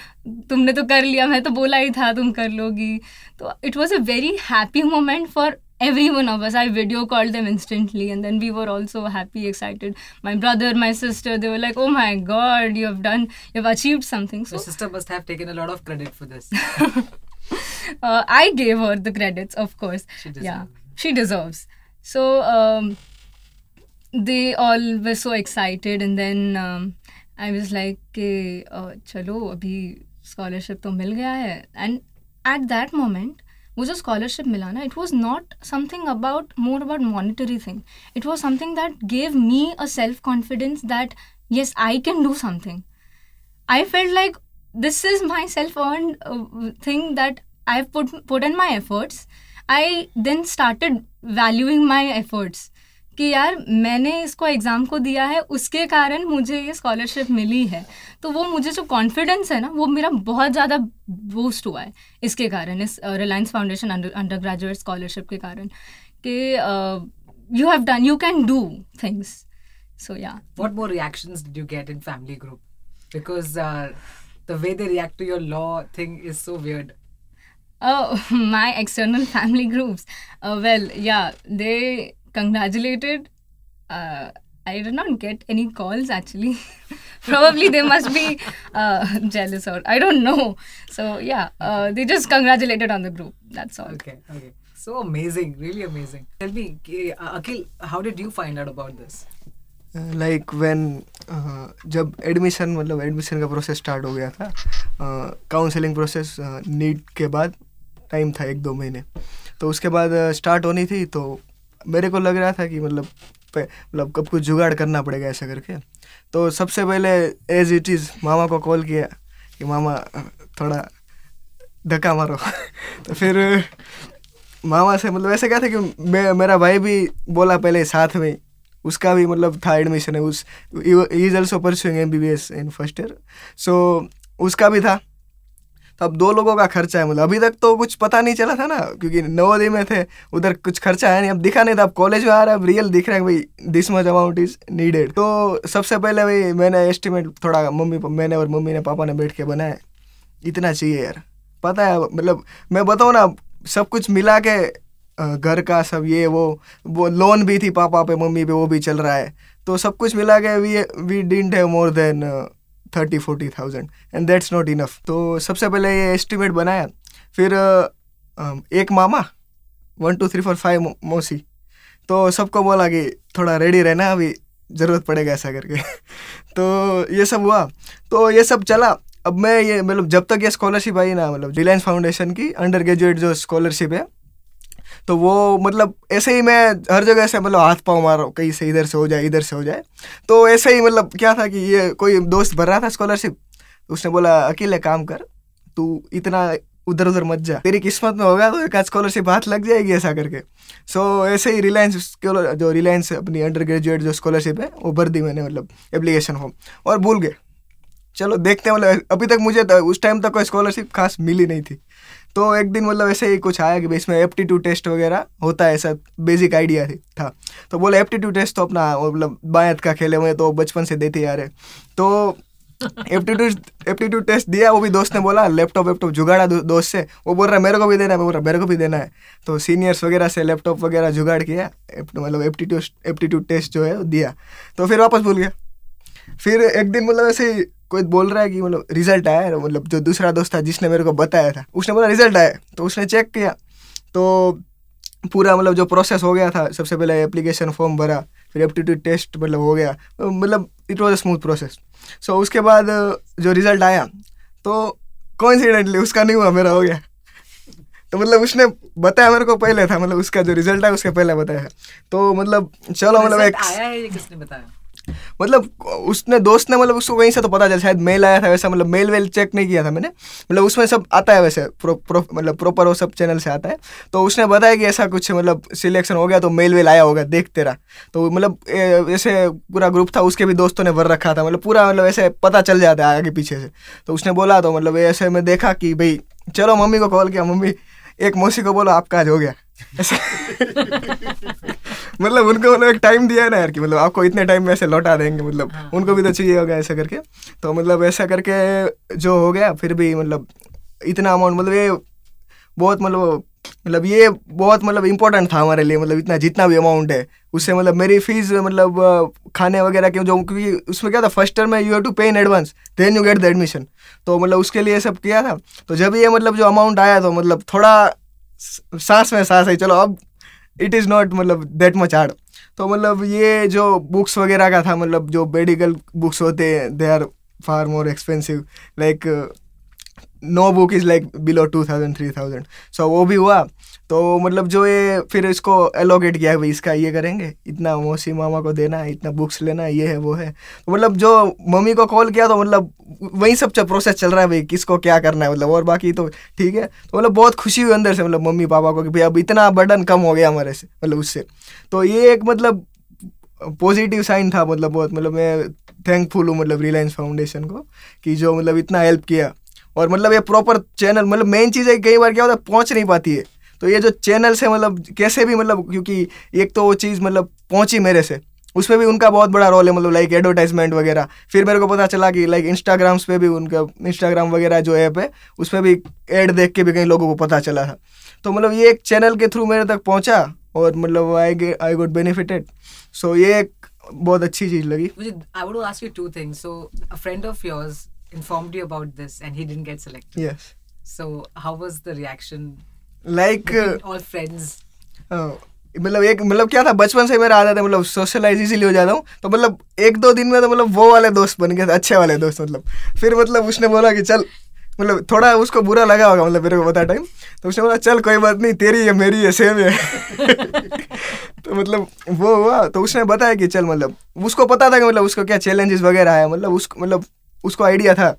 तुमने तो कर लिया मैं तो बोला ही था तुम कर लोगी तो it was a very happy moment for every one of us I video call them instantly and then we were also happy excited my brother my sister they were like oh my god you have done you have achieved something I gave her the credits of course yeah she deserve so they all were so excited and then I was like के चलो अभी scholarship तो मिल गया है and at that moment मुझे scholarship मिला ना it was not something about more about monetary thing it was something that gave me a self confidence that yes I can do something I feel like this is my self earn thing that I put put in my efforts I then started valuing my efforts कि यार मैंने इसको exam को दिया है उसके कारण मुझे ये स्कॉलरशिप मिली है तो वो मुझे जो कॉन्फिडेंस है ना वो मेरा बहुत ज़्यादा बूस्ट हुआ है इसके कारण इस Reliance foundation under graduate scholarship के कारण कि you have done you can do things so yeah what more reactions get in family group because the way they react to your law thing is so weird Oh, my external family groups. Uh, well, yeah, they congratulated. Uh, I did not get any calls actually. Probably they must be uh, jealous or I don't know. So yeah, uh, they just congratulated on the group. That's all. Okay. Okay. So amazing, really amazing. Tell me, uh, Akhil, how did you find out about this? Like when जब admission मतलब admission का process start हो गया था counselling process NEET के बाद time था एक दो महीने तो उसके बाद स्टार्ट होनी थी तो मेरे को लग रहा था कि मतलब मतलब कब कुछ जुगाड़ करना पड़ेगा ऐसा करके तो सबसे पहले एज इट इज़ मामा को कॉल किया कि मामा थोड़ा धक्का मारो तो फिर मामा से मतलब ऐसे क्या था कि मे, मेरा भाई भी बोला पहले साथ में उसका भी मतलब था एडमिशन है उस is also pursuing M B B S in first year so उसका भी था तो अब दो लोगों का खर्चा है मतलब अभी तक तो कुछ पता नहीं चला था ना क्योंकि नवोदय में थे उधर कुछ खर्चा है नहीं अब दिखा नहीं था अब कॉलेज में आ रहा है अब रियल दिख रहे हैं भाई this much amount is needed तो सबसे पहले भाई मैंने एस्टिमेट थोड़ा मम्मी मैंने और मम्मी ने पापा ने बैठ के बनाया इतना चाहिए यार पता है मतलब मैं बताऊँ ना सब कुछ मिला के घर का सब ये वो वो लोन भी थी पापा पे मम्मी पे वो भी चल रहा है तो सब कुछ मिला के we we didn't have more than thirty forty thousand and that's not enough तो सबसे पहले ये एस्टिमेट बनाया फिर एक मामा one two three four five मौसी तो सबको बोला कि थोड़ा रेडी रहना अभी ज़रूरत पड़ेगा ऐसा करके तो ये सब हुआ तो ये सब चला अब मैं ये मतलब जब तक ये स्कॉलरशिप आई ना मतलब रिलायंस फाउंडेशन की अंडर ग्रेजुएट जो स्कॉलरशिप है तो वो मतलब ऐसे ही मैं हर जगह से मतलब हाथ पाँव मार रहा हूँ कहीं से इधर से हो जाए इधर से हो जाए तो ऐसे ही मतलब क्या था कि ये कोई दोस्त भर रहा था स्कॉलरशिप तो उसने बोला अकेले काम कर तू इतना उधर उधर मत जा तेरी किस्मत में होगा तो एक आज स्कॉलरशिप हाथ लग जाएगी ऐसा करके सो so, ऐसे ही रिलायंस जो रिलायंस अपनी अंडर ग्रेजुएट जो स्कॉलरशिप है वो भर दी मैंने मतलब एप्लीकेशन फॉर्म और भूल गए चलो देखते हैं मतलब अभी तक मुझे तो उस टाइम तक कोई स्कॉलरशिप खास मिली नहीं थी तो एक दिन मतलब ऐसे ही कुछ आया कि भाई इसमें एप्टीट्यूड टेस्ट वगैरह होता है ऐसा बेसिक आइडिया था तो बोला एप्टीट्यूड टेस्ट तो अपना मतलब बायत का खेले हुए तो बचपन से देते यार तो एप्टीट्यूड एप्टीट्यूड टेस्ट दिया वो भी दोस्त ने बोला लैपटॉप वैपटॉप जुगाड़ा दो, दोस्त से वो बोल रहा मेरे को भी देना है बोल रहा मेरे को भी देना है तो सीनियर्स वगैरह से लैपटॉप वगैरह जुगाड़ किया मतलब एप्टीट्यूड एप्टीट्यूड टेस्ट जो है दिया तो फिर वापस भूल गया फिर एक दिन मतलब ऐसे ही कोई बोल रहा है कि मतलब रिजल्ट आया मतलब जो दूसरा दोस्त था जिसने मेरे को बताया था उसने बोला रिजल्ट आया तो उसने चेक किया तो पूरा मतलब जो प्रोसेस हो गया था सबसे पहले एप्लीकेशन फॉर्म भरा फिर एप्टीट्यूड टेस्ट मतलब हो गया तो मतलब it was a smooth process so उसके बाद जो रिजल्ट आया तो कॉन्सिडेंटली उसका नहीं हुआ मेरा हो गया तो मतलब उसने बताया मेरे को पहले था मतलब उसका जो रिजल्ट आया उसके पहले बताया तो मतलब चलो मतलब एक आया है ये किसने बताया मतलब उसने दोस्त ने मतलब उसको वहीं से तो पता चला शायद मेल आया था वैसा मतलब मेल वेल चेक नहीं किया था मैंने मतलब उसमें सब आता है वैसे प्रो, प्रो, मतलब प्रॉपर वो सब चैनल से आता है तो उसने बताया कि ऐसा कुछ मतलब सिलेक्शन हो गया तो मेल वेल आया होगा देख तेरा तो मतलब जैसे पूरा ग्रुप था उसके भी दोस्तों ने भर रखा था मतलब पूरा मतलब ऐसे पता चल जाता है आगे पीछे से तो उसने बोला तो मतलब ऐसे में देखा कि भाई चलो मम्मी को कॉल किया मम्मी एक मौसी को बोलो आपका आज हो गया ऐसा मतलब उनको मतलब एक टाइम दिया है ना यार कि मतलब आपको इतने टाइम में ऐसे लौटा देंगे मतलब हाँ। उनको भी तो चाहिए होगा ऐसा करके तो मतलब ऐसा करके जो हो गया फिर भी मतलब इतना अमाउंट मतलब ये बहुत मतलब मतलब ये बहुत मतलब इंपॉर्टेंट था हमारे लिए मतलब इतना जितना भी अमाउंट है उससे मतलब मेरी फीस मतलब खाने वगैरह के जो क्योंकि उसमें क्या था फर्स्ट टर्म में you have to pay in advance then you get the admission तो मतलब उसके लिए सब किया था तो जब ये मतलब जो अमाउंट आया तो मतलब थोड़ा सांस में सांस आई चलो अब इट इज़ नॉट मतलब दैट मच हार्ड तो मतलब ये जो बुक्स वगैरह का था मतलब जो मेडिकल बुक्स होते हैं they are far more expensive like no book is like below two thousand three thousand so वो भी हुआ तो मतलब जो ये फिर इसको एलोकेट किया भाई इसका ये करेंगे इतना मौसी मामा को देना है इतना बुक्स लेना ये है वो है तो मतलब जो मम्मी को कॉल किया तो मतलब वहीं सब प्रोसेस चल रहा है भाई किसको क्या करना है मतलब और बाकी तो ठीक है तो मतलब बहुत खुशी हुई अंदर से मतलब मम्मी पापा को कि भाई अब इतना बर्डन कम हो गया हमारे से मतलब उससे तो ये एक मतलब पॉजिटिव साइन था मतलब बहुत मतलब मैं थैंकफुल हूँ मतलब रिलायंस फाउंडेशन को कि जो मतलब इतना हेल्प किया और मतलब ये प्रॉपर चैनल मतलब मेन चीज़ है कई बार क्या होता है पहुँच नहीं पाती है तो ये जो चैनल्स है मतलब कैसे भी मतलब क्योंकि एक तो वो चीज़ मतलब पहुँची मेरे से उसमें भी उनका बहुत बड़ा रोल है मतलब लाइक एडवर्टाइजमेंट वगैरह फिर मेरे को पता चला कि लाइक इंस्टाग्राम्स पे भी उनका इंस्टाग्राम वगैरह जो ऐप है उस पर भी एड देख के भी कई लोगों को पता चला था तो मतलब ये एक चैनल के थ्रू मेरे तक पहुंचा और मतलब आई आई गोट बेनिफिटेड सो ये एक बहुत अच्छी चीज लगी I would ask you two things so a friend of yours informed you about this and he didn't get selected. Yes. So how was the reaction? Like uh, all friends. Uh, oh. मतलब एक मतलब क्या था बचपन से मेरा आदत है मतलब सोशलाइज इसीलिए हो जाता हूँ तो मतलब एक दो दिन में तो मतलब वो वाले दोस्त बन गए अच्छे वाले दोस्त मतलब फिर मतलब उसने बोला कि चल मतलब थोड़ा उसको बुरा लगा होगा मतलब मेरे को बता टाइम तो उसने बोला चल कोई बात नहीं तेरी है मेरी है सेम है तो मतलब वो हुआ तो उसने बताया कि चल मतलब उसको पता था कि मतलब उसको क्या चैलेंजेस वगैरह है मतलब उसको मतलब उसको आइडिया था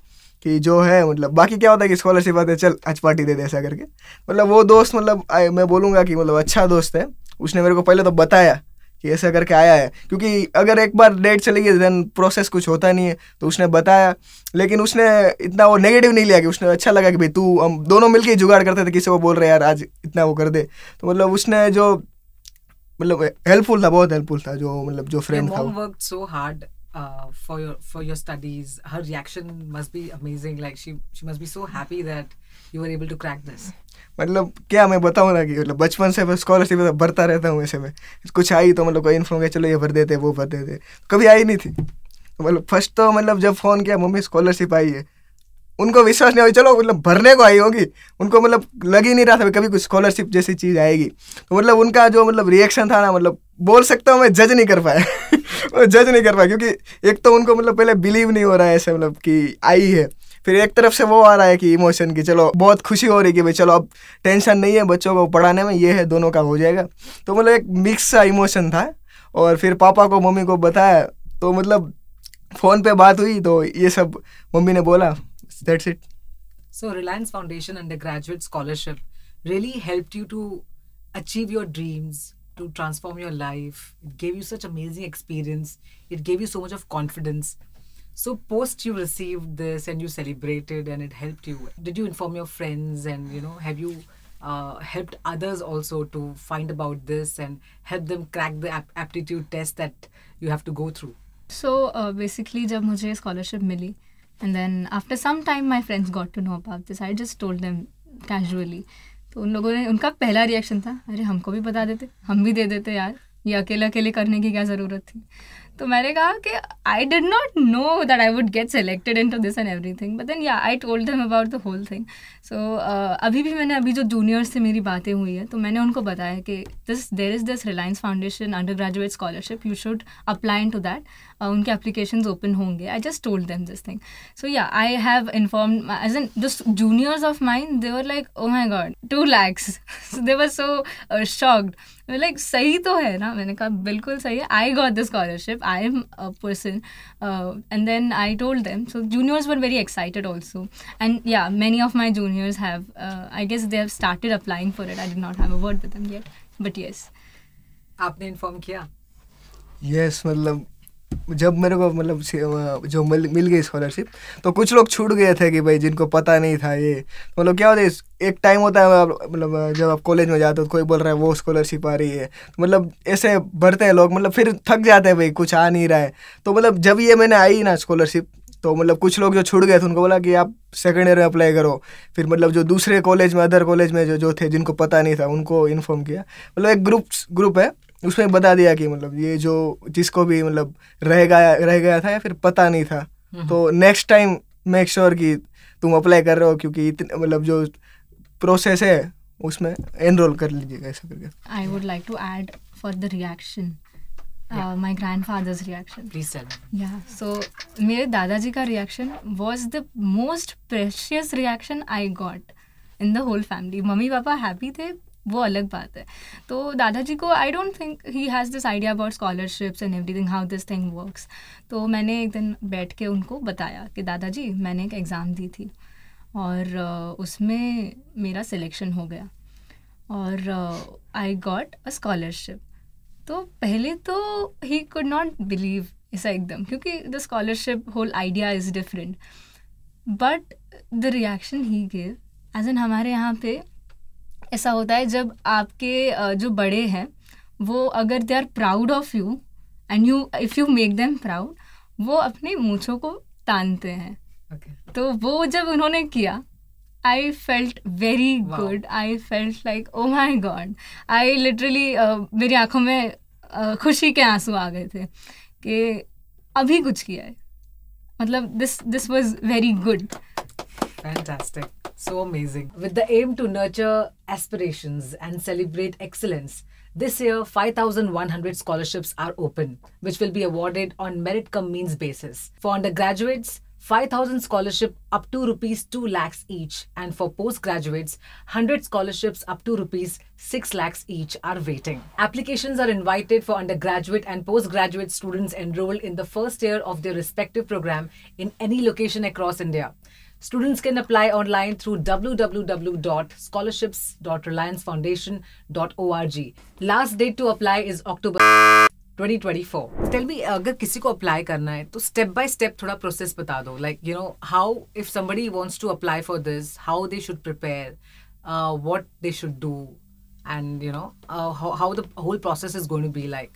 कि जो है मतलब बाकी क्या होता है कि स्कॉलरशिप आते चल आज पार्टी दे दे ऐसा करके मतलब वो दोस्त मतलब मैं बोलूँगा कि मतलब अच्छा दोस्त है उसने मेरे को पहले तो बताया कि ऐसा करके आया है क्योंकि अगर एक बार डेट चली गई देन प्रोसेस कुछ होता नहीं है तो उसने बताया लेकिन उसने इतना वो नेगेटिव नहीं लिया कि उसने अच्छा लगा कि भाई तू हम दोनों मिलकर जुगाड़ करते थे किसी को बोल रहे यार आज इतना वो कर दे तो मतलब उसने जो मतलब हेल्पफुल था बहुत हेल्पफुल था जो मतलब जो फ्रेंड था work so hard uh, for your for your studies. Her reaction must be amazing. Like she she must be so happy that you were able to crack this. मतलब क्या मैं बताऊँ ना कि मतलब बचपन से स्कॉलरशिप भरता रहता हूँ ऐसे में कुछ आई तो मतलब कोई इन्फॉर्म किया चलो ये भर देते वो भर देते कभी आई नहीं थी मतलब फर्स्ट तो मतलब जब फ़ोन किया मम्मी स्कॉलरशिप आई है उनको विश्वास नहीं हो चलो मतलब भरने को आई होगी उनको मतलब लग ही नहीं रहा था कभी कुछ स्कॉलरशिप जैसी चीज़ आएगी तो मतलब उनका जो मतलब रिएक्शन था ना मतलब बोल सकता हूँ मैं जज नहीं कर पाया जज नहीं कर पाया क्योंकि एक तो उनको मतलब पहले बिलीव नहीं हो रहा है ऐसे मतलब कि आई है फिर एक तरफ से वो आ रहा है कि इमोशन की चलो बहुत खुशी हो रही है कि भाई चलो अब टेंशन नहीं है बच्चों को पढ़ाने में ये है दोनों का हो जाएगा तो मतलब एक मिक्स सा इमोशन था और फिर पापा को मम्मी को बताया तो मतलब फ़ोन पे बात हुई तो ये सब मम्मी ने बोला that's it. So, Reliance Foundation undergraduate scholarship really helped you to achieve your dreams, to transform your life. It gave you such amazing experience. It gave you so much of confidence. So, post you received this and you celebrated and it helped you, did you inform your friends and, you know, have you uh, helped others also to find about this and help them crack the ap- aptitude test that you have to go through? So, uh, basically, I got scholarship scholarship. And then after some time my friends got to know about this I just told them casually तो उन लोगों ने उनका पहला reaction था अरे हमको भी बता देते हम भी दे देते यार ये अकेले अकेले करने की क्या ज़रूरत थी तो मैंने कहा कि I did not know that I would get selected into this and everything but then yeah I told them about the whole thing so अभी भी मैंने अभी जो जूनियर्स से मेरी बातें हुई है तो मैंने उनको बताया कि this there is this Reliance foundation under graduate scholarship you should apply to that Uh, उनके एप्लीकेशन ओपन होंगे I just told them this thing so या I have inform as an this juniors of mine they were like oh my God two lakhs they were so shocked like सही तो है ना मैंने कहा बिल्कुल सही है I got the scholarship I am a person and then I told them so juniors were very excited also and ya many of my juniors have I guess they have started applying for it I did not have a word with but yes आपने inform किया yes yes, मतलब जब मेरे को मतलब जो मिल मिल गई scholarship तो कुछ लोग छूट गए थे कि भाई जिनको पता नहीं था ये तो मतलब क्या होता है एक टाइम होता है मतलब जब आप कॉलेज में जाते हो तो कोई बोल रहा है वो स्कॉलरशिप आ रही है तो मतलब ऐसे बढ़ते हैं लोग मतलब फिर थक जाते हैं भाई कुछ आ नहीं रहा है तो मतलब जब ये मैंने आई ना स्कॉलरशिप तो मतलब कुछ लोग जो छूट गए थे उनको बोला कि आप सेकेंड ईयर में अप्लाई करो फिर मतलब जो दूसरे कॉलेज में अदर कॉलेज में जो जो थे जिनको पता नहीं था उनको इन्फॉर्म किया मतलब एक ग्रुप ग्रुप है उसमें बता दिया कि मतलब ये जो जिसको भी मतलब रह गया रह गया था या फिर पता नहीं था हम्म, तो नेक्स्ट टाइम मेक श्योर कि तुम अप्लाई कर रहे हो क्योंकि इतने मतलब जो प्रोसेस है उसमें एनरोल कर लीजिएगा ऐसा करके I would like to add for the reaction my grandfather's reaction ya so मेरे दादाजी का रिएक्शन was the most precious reaction I got in the whole family मम्मी पापा हैप्पी थे वो अलग बात है तो दादाजी को I don't think he has this idea about scholarships and thing how this thing works तो मैंने एक दिन बैठ के उनको बताया कि दादाजी मैंने एक एग्ज़ाम दी थी और उसमें मेरा सिलेक्शन हो गया और आई गॉट अ स्कॉलरशिप तो पहले तो ही कुड नॉट बिलीव ऐसा एकदम क्योंकि the scholarship whole idea is different but the reaction he give as an हमारे यहाँ पे ऐसा होता है जब आपके जो बड़े हैं वो अगर they are proud of you and you if you make them proud वो अपने मूछों को तानते हैं okay. तो वो जब उन्होंने किया I felt very good I felt like oh my God I literally मेरी आंखों में uh, खुशी के आंसू आ गए थे कि अभी कुछ किया है मतलब this this was very good Fantastic. So amazing. With the aim to nurture aspirations and celebrate excellence, this year 5,100 scholarships are open, which will be awarded on merit cum means basis. For undergraduates, 5,000 scholarship up to rupees 2 lakhs each, and for postgraduates, 100 scholarships up to rupees 6 lakhs each are waiting. Applications are invited for undergraduate and postgraduate students enrolled in the first year of their respective program in any location across India. Students can apply online through www.scholarships.reliancefoundation.org. Last date to apply is October 2024. Tell me, अगर किसी को apply करना है तो step by step थोड़ा process बता दो. Like you know how if somebody wants to apply for this, how they should prepare, uh, what they should do, and you know uh, how, how the whole process is going to be like.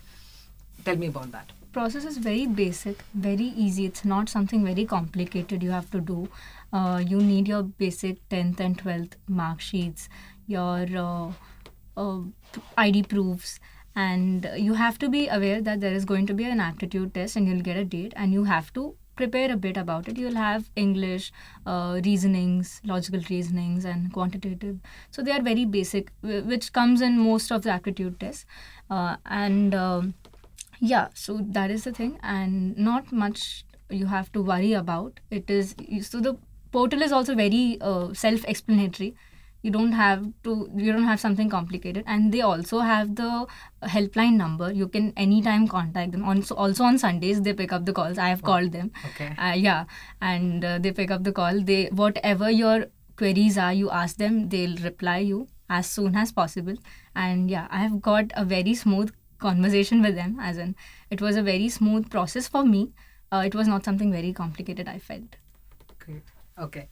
Tell me about that. Process is very basic, very easy. It's not something very complicated you have to do uh, you need your basic 10th and 12th mark sheets, your uh, uh ID proofs, and you have to be aware that there is going to be an aptitude test and you'll get a date and you have to prepare a bit about it you'll have english uh, reasonings logical reasonings and quantitative so they are very basic which comes in most of the aptitude tests uh, and uh, yeah so that is the thing and not much you have to worry about it is so the portal is also very uh, self-explanatory you don't have to you don't have something complicated and they also have the helpline number you can anytime contact them also also on sundays they pick up the calls i have oh, called them okay uh, yeah and uh, they pick up the call they whatever your queries are you ask them they'll reply you as soon as possible and yeah i have got a very smooth conversation with them as in it was a very smooth process for me uh, it was not something very complicated i felt Okay.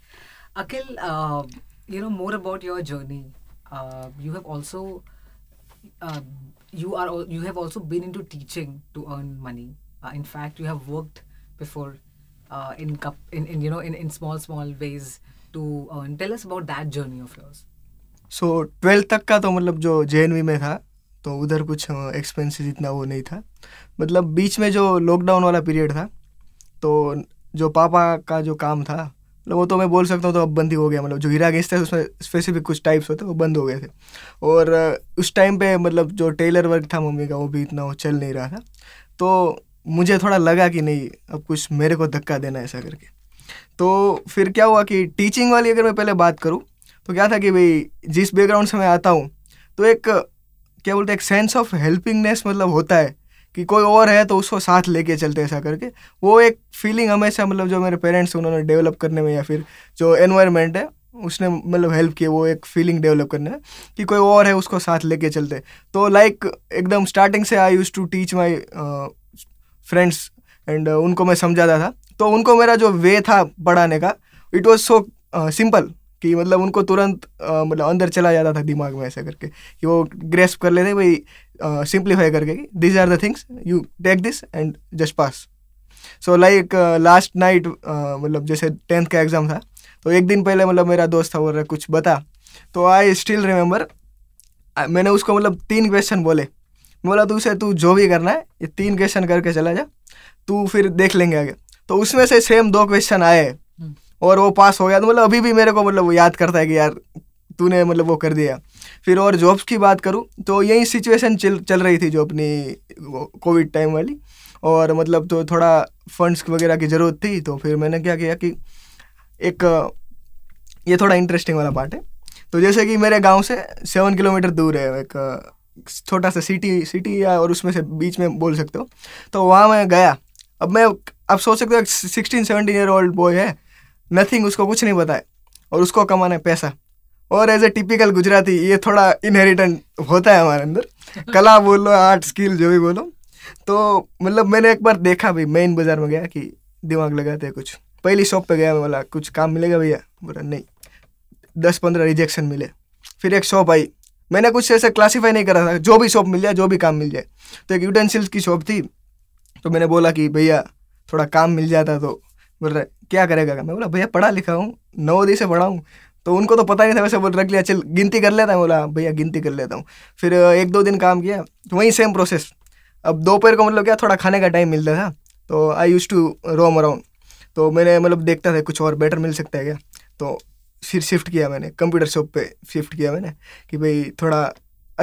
Akhil, uh, you know more about your journey. Uh, you have also uh, you are you have also been into teaching to earn money. Uh, in fact, you have worked before uh, in, cup, in in you know in, in small small ways to earn. Tell us about that journey of yours. So so, twelfth तक का तो मतलब जो जे में था तो उधर कुछ एक्सपेंसेस इतना वो नहीं था मतलब बीच में जो लॉकडाउन वाला पीरियड था तो जो पापा का जो काम था मतलब वो तो मैं बोल सकता हूँ तो अब बंद ही हो गया मतलब जो हीरा गेस्ट थे उसमें स्पेसिफिक कुछ टाइप्स होते तो वो बंद हो गए थे और उस टाइम पे मतलब जो टेलर वर्क था मम्मी का वो भी इतना वो चल नहीं रहा था तो मुझे थोड़ा लगा कि नहीं अब कुछ मेरे को धक्का देना ऐसा करके तो फिर क्या हुआ कि टीचिंग वाली अगर मैं पहले बात करूँ तो क्या था कि भाई जिस बैकग्राउंड से मैं आता हूँ तो एक क्या बोलते हैं एक सेंस ऑफ हेल्पिंगनेस मतलब होता है कि कोई और है तो उसको साथ लेके चलते ऐसा करके वो एक फीलिंग हमेशा मतलब जो मेरे पेरेंट्स उन्होंने डेवलप करने में या फिर जो एनवायरमेंट है उसने मतलब हेल्प किया वो एक फीलिंग डेवलप करने में कि कोई और है उसको साथ लेके चलते तो लाइक एकदम स्टार्टिंग से I use to teach my friends and उनको मैं समझाता था तो उनको मेरा जो वे था पढ़ाने का इट वॉज सो सिंपल कि मतलब उनको तुरंत मतलब अंदर चला जाता था दिमाग में ऐसा करके कि वो ग्रेस्प कर लेते भाई सिंप्लीफाई करके कि these are the things you take this and just pass so like last night मतलब जैसे टेंथ का एग्ज़ाम था तो एक दिन पहले मतलब मेरा दोस्त था और कुछ बता तो आई स्टिल रिमेंबर मैंने उसको मतलब तीन क्वेश्चन बोले बोला तू उसे तू जो भी करना है ये तीन क्वेश्चन करके चला जा तू फिर देख लेंगे आगे तो उसमें से सेम दो क्वेश्चन आए और वो पास हो गया तो मतलब अभी भी मेरे को मतलब वो याद करता है कि यार तूने मतलब वो कर दिया फिर और जॉब्स की बात करूँ तो यही सिचुएशन चल चल रही थी जो अपनी कोविड टाइम वाली और मतलब तो थोड़ा फंड्स वगैरह की ज़रूरत थी तो फिर मैंने क्या किया कि एक ये थोड़ा इंटरेस्टिंग वाला पार्ट है तो जैसे कि मेरे गांव से सेवन किलोमीटर दूर है एक छोटा सा सिटी सिटी या और उसमें से बीच में बोल सकते हो तो वहाँ मैं गया अब मैं अब सोच सकते हो sixteen seventeen year old boy है नथिंग उसको कुछ नहीं पता है और उसको कमाना है पैसा और एज ए टिपिकल गुजराती ये थोड़ा इनहेरिटेंट होता है हमारे अंदर कला बोलो आर्ट स्किल जो भी बोलो तो मतलब मैंने एक बार देखा भाई मेन बाजार में गया कि दिमाग लगाते हैं कुछ पहली शॉप पे गया बोला कुछ काम मिलेगा भैया बोला नहीं दस पंद्रह रिजेक्शन मिले फिर एक शॉप आई मैंने कुछ ऐसे क्लासीफाई नहीं करा था जो भी शॉप मिल जाए जो भी काम मिल जाए तो एक यूटेंसिल्स की शॉप थी तो मैंने बोला कि भैया थोड़ा काम मिल जाता तो बोल रहा है क्या करेगा मैं बोला भैया पढ़ा लिखा हूँ नवोदय से पढ़ा हूँ तो उनको तो पता नहीं था वैसे बोल रख लिया चल गिनती कर लेता है बोला भैया गिनती कर लेता हूँ फिर एक दो दिन काम किया तो वहीं सेम प्रोसेस अब दोपहर को मतलब क्या थोड़ा खाने का टाइम मिलता था तो I use to roam around तो मैंने मतलब देखता था कुछ और बेटर मिल सकता है क्या तो फिर शिफ्ट किया मैंने कंप्यूटर शॉप पे शिफ्ट किया मैंने कि भाई थोड़ा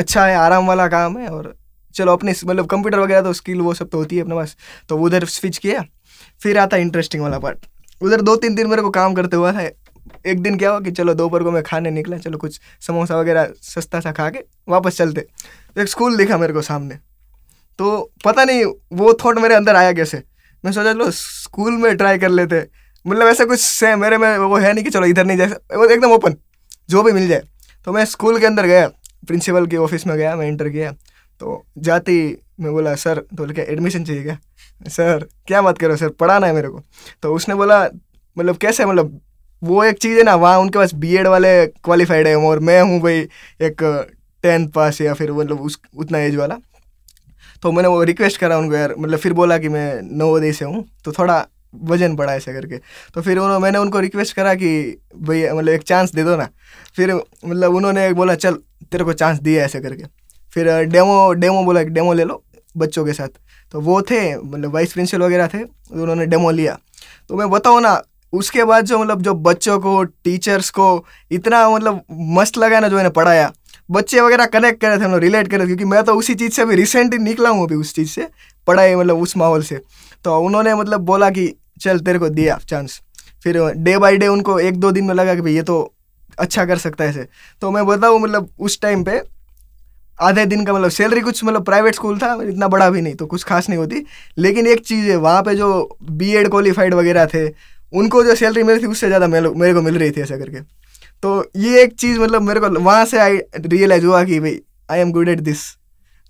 अच्छा है आराम वाला काम है और चलो अपने मतलब कंप्यूटर वगैरह तो स्किल वो सब तो होती है अपने पास तो उधर स्विच किया फिर आता इंटरेस्टिंग वाला पार्ट उधर दो तीन दिन मेरे को काम करते हुआ है एक दिन क्या हुआ कि चलो दोपहर को मैं खाने निकला चलो कुछ समोसा वगैरह सस्ता सा खा के वापस चलते तो एक स्कूल दिखा मेरे को सामने तो पता नहीं वो थॉट मेरे अंदर आया कैसे मैं सोचा चलो स्कूल में ट्राई कर लेते मतलब ऐसा कुछ से मेरे में वो है नहीं कि चलो इधर नहीं वो एकदम ओपन जो भी मिल जाए तो मैं स्कूल के अंदर गया प्रिंसिपल के ऑफिस में गया मैं इंटर किया तो जाते ही मैं बोला सर तो बोल क्या एडमिशन चाहिए क्या सर क्या बात करो सर पढ़ाना है मेरे को तो उसने बोला मतलब कैसे मतलब वो एक चीज़ है ना वहाँ उनके पास बी वाले क्वालिफाइड है और मैं हूँ भाई एक टेंथ पास या फिर मतलब उस उतना एज वाला तो मैंने वो रिक्वेस्ट करा उनको यार मतलब फिर बोला कि मैं नवोदय से हूँ तो थोड़ा वजन बढ़ा ऐसे करके तो फिर उन्होंने मैंने उनको रिक्वेस्ट करा कि भैया मतलब एक चांस दे दो ना फिर मतलब उन्होंने बोला चल तेरे को चांस दिया ऐसे करके फिर डेमो डेमो बोला डेमो ले लो बच्चों के साथ तो वो थे मतलब वाइस प्रिंसिपल वगैरह थे तो उन्होंने डेमो लिया तो मैं बताऊँ ना उसके बाद जो मतलब जो बच्चों को टीचर्स को इतना मतलब मस्त लगा ना जो मैंने पढ़ाया बच्चे वगैरह कनेक्ट कर रहे थे मतलब रिलेट कर रहे थे क्योंकि मैं तो उसी चीज़ से अभी रिसेंटली निकला हूँ अभी उस चीज़ से पढ़ाई मतलब उस माहौल से तो उन्होंने मतलब बोला कि चल तेरे को दिया चांस फिर डे बाय डे उनको एक दो दिन में लगा कि भाई ये तो अच्छा कर सकता है ऐसे तो मैं बताऊँ मतलब उस टाइम पे आधे दिन का मतलब सैलरी कुछ मतलब प्राइवेट स्कूल था इतना बड़ा भी नहीं तो कुछ खास नहीं होती लेकिन एक चीज़ है वहाँ पे जो बी एड क्वालिफाइड वगैरह थे उनको जो सैलरी मिल रही थी उससे ज़्यादा मेरे को मिल रही थी ऐसा करके तो ये एक चीज़ मतलब मेरे को वहाँ से आई रियलाइज हुआ कि भाई I am good at this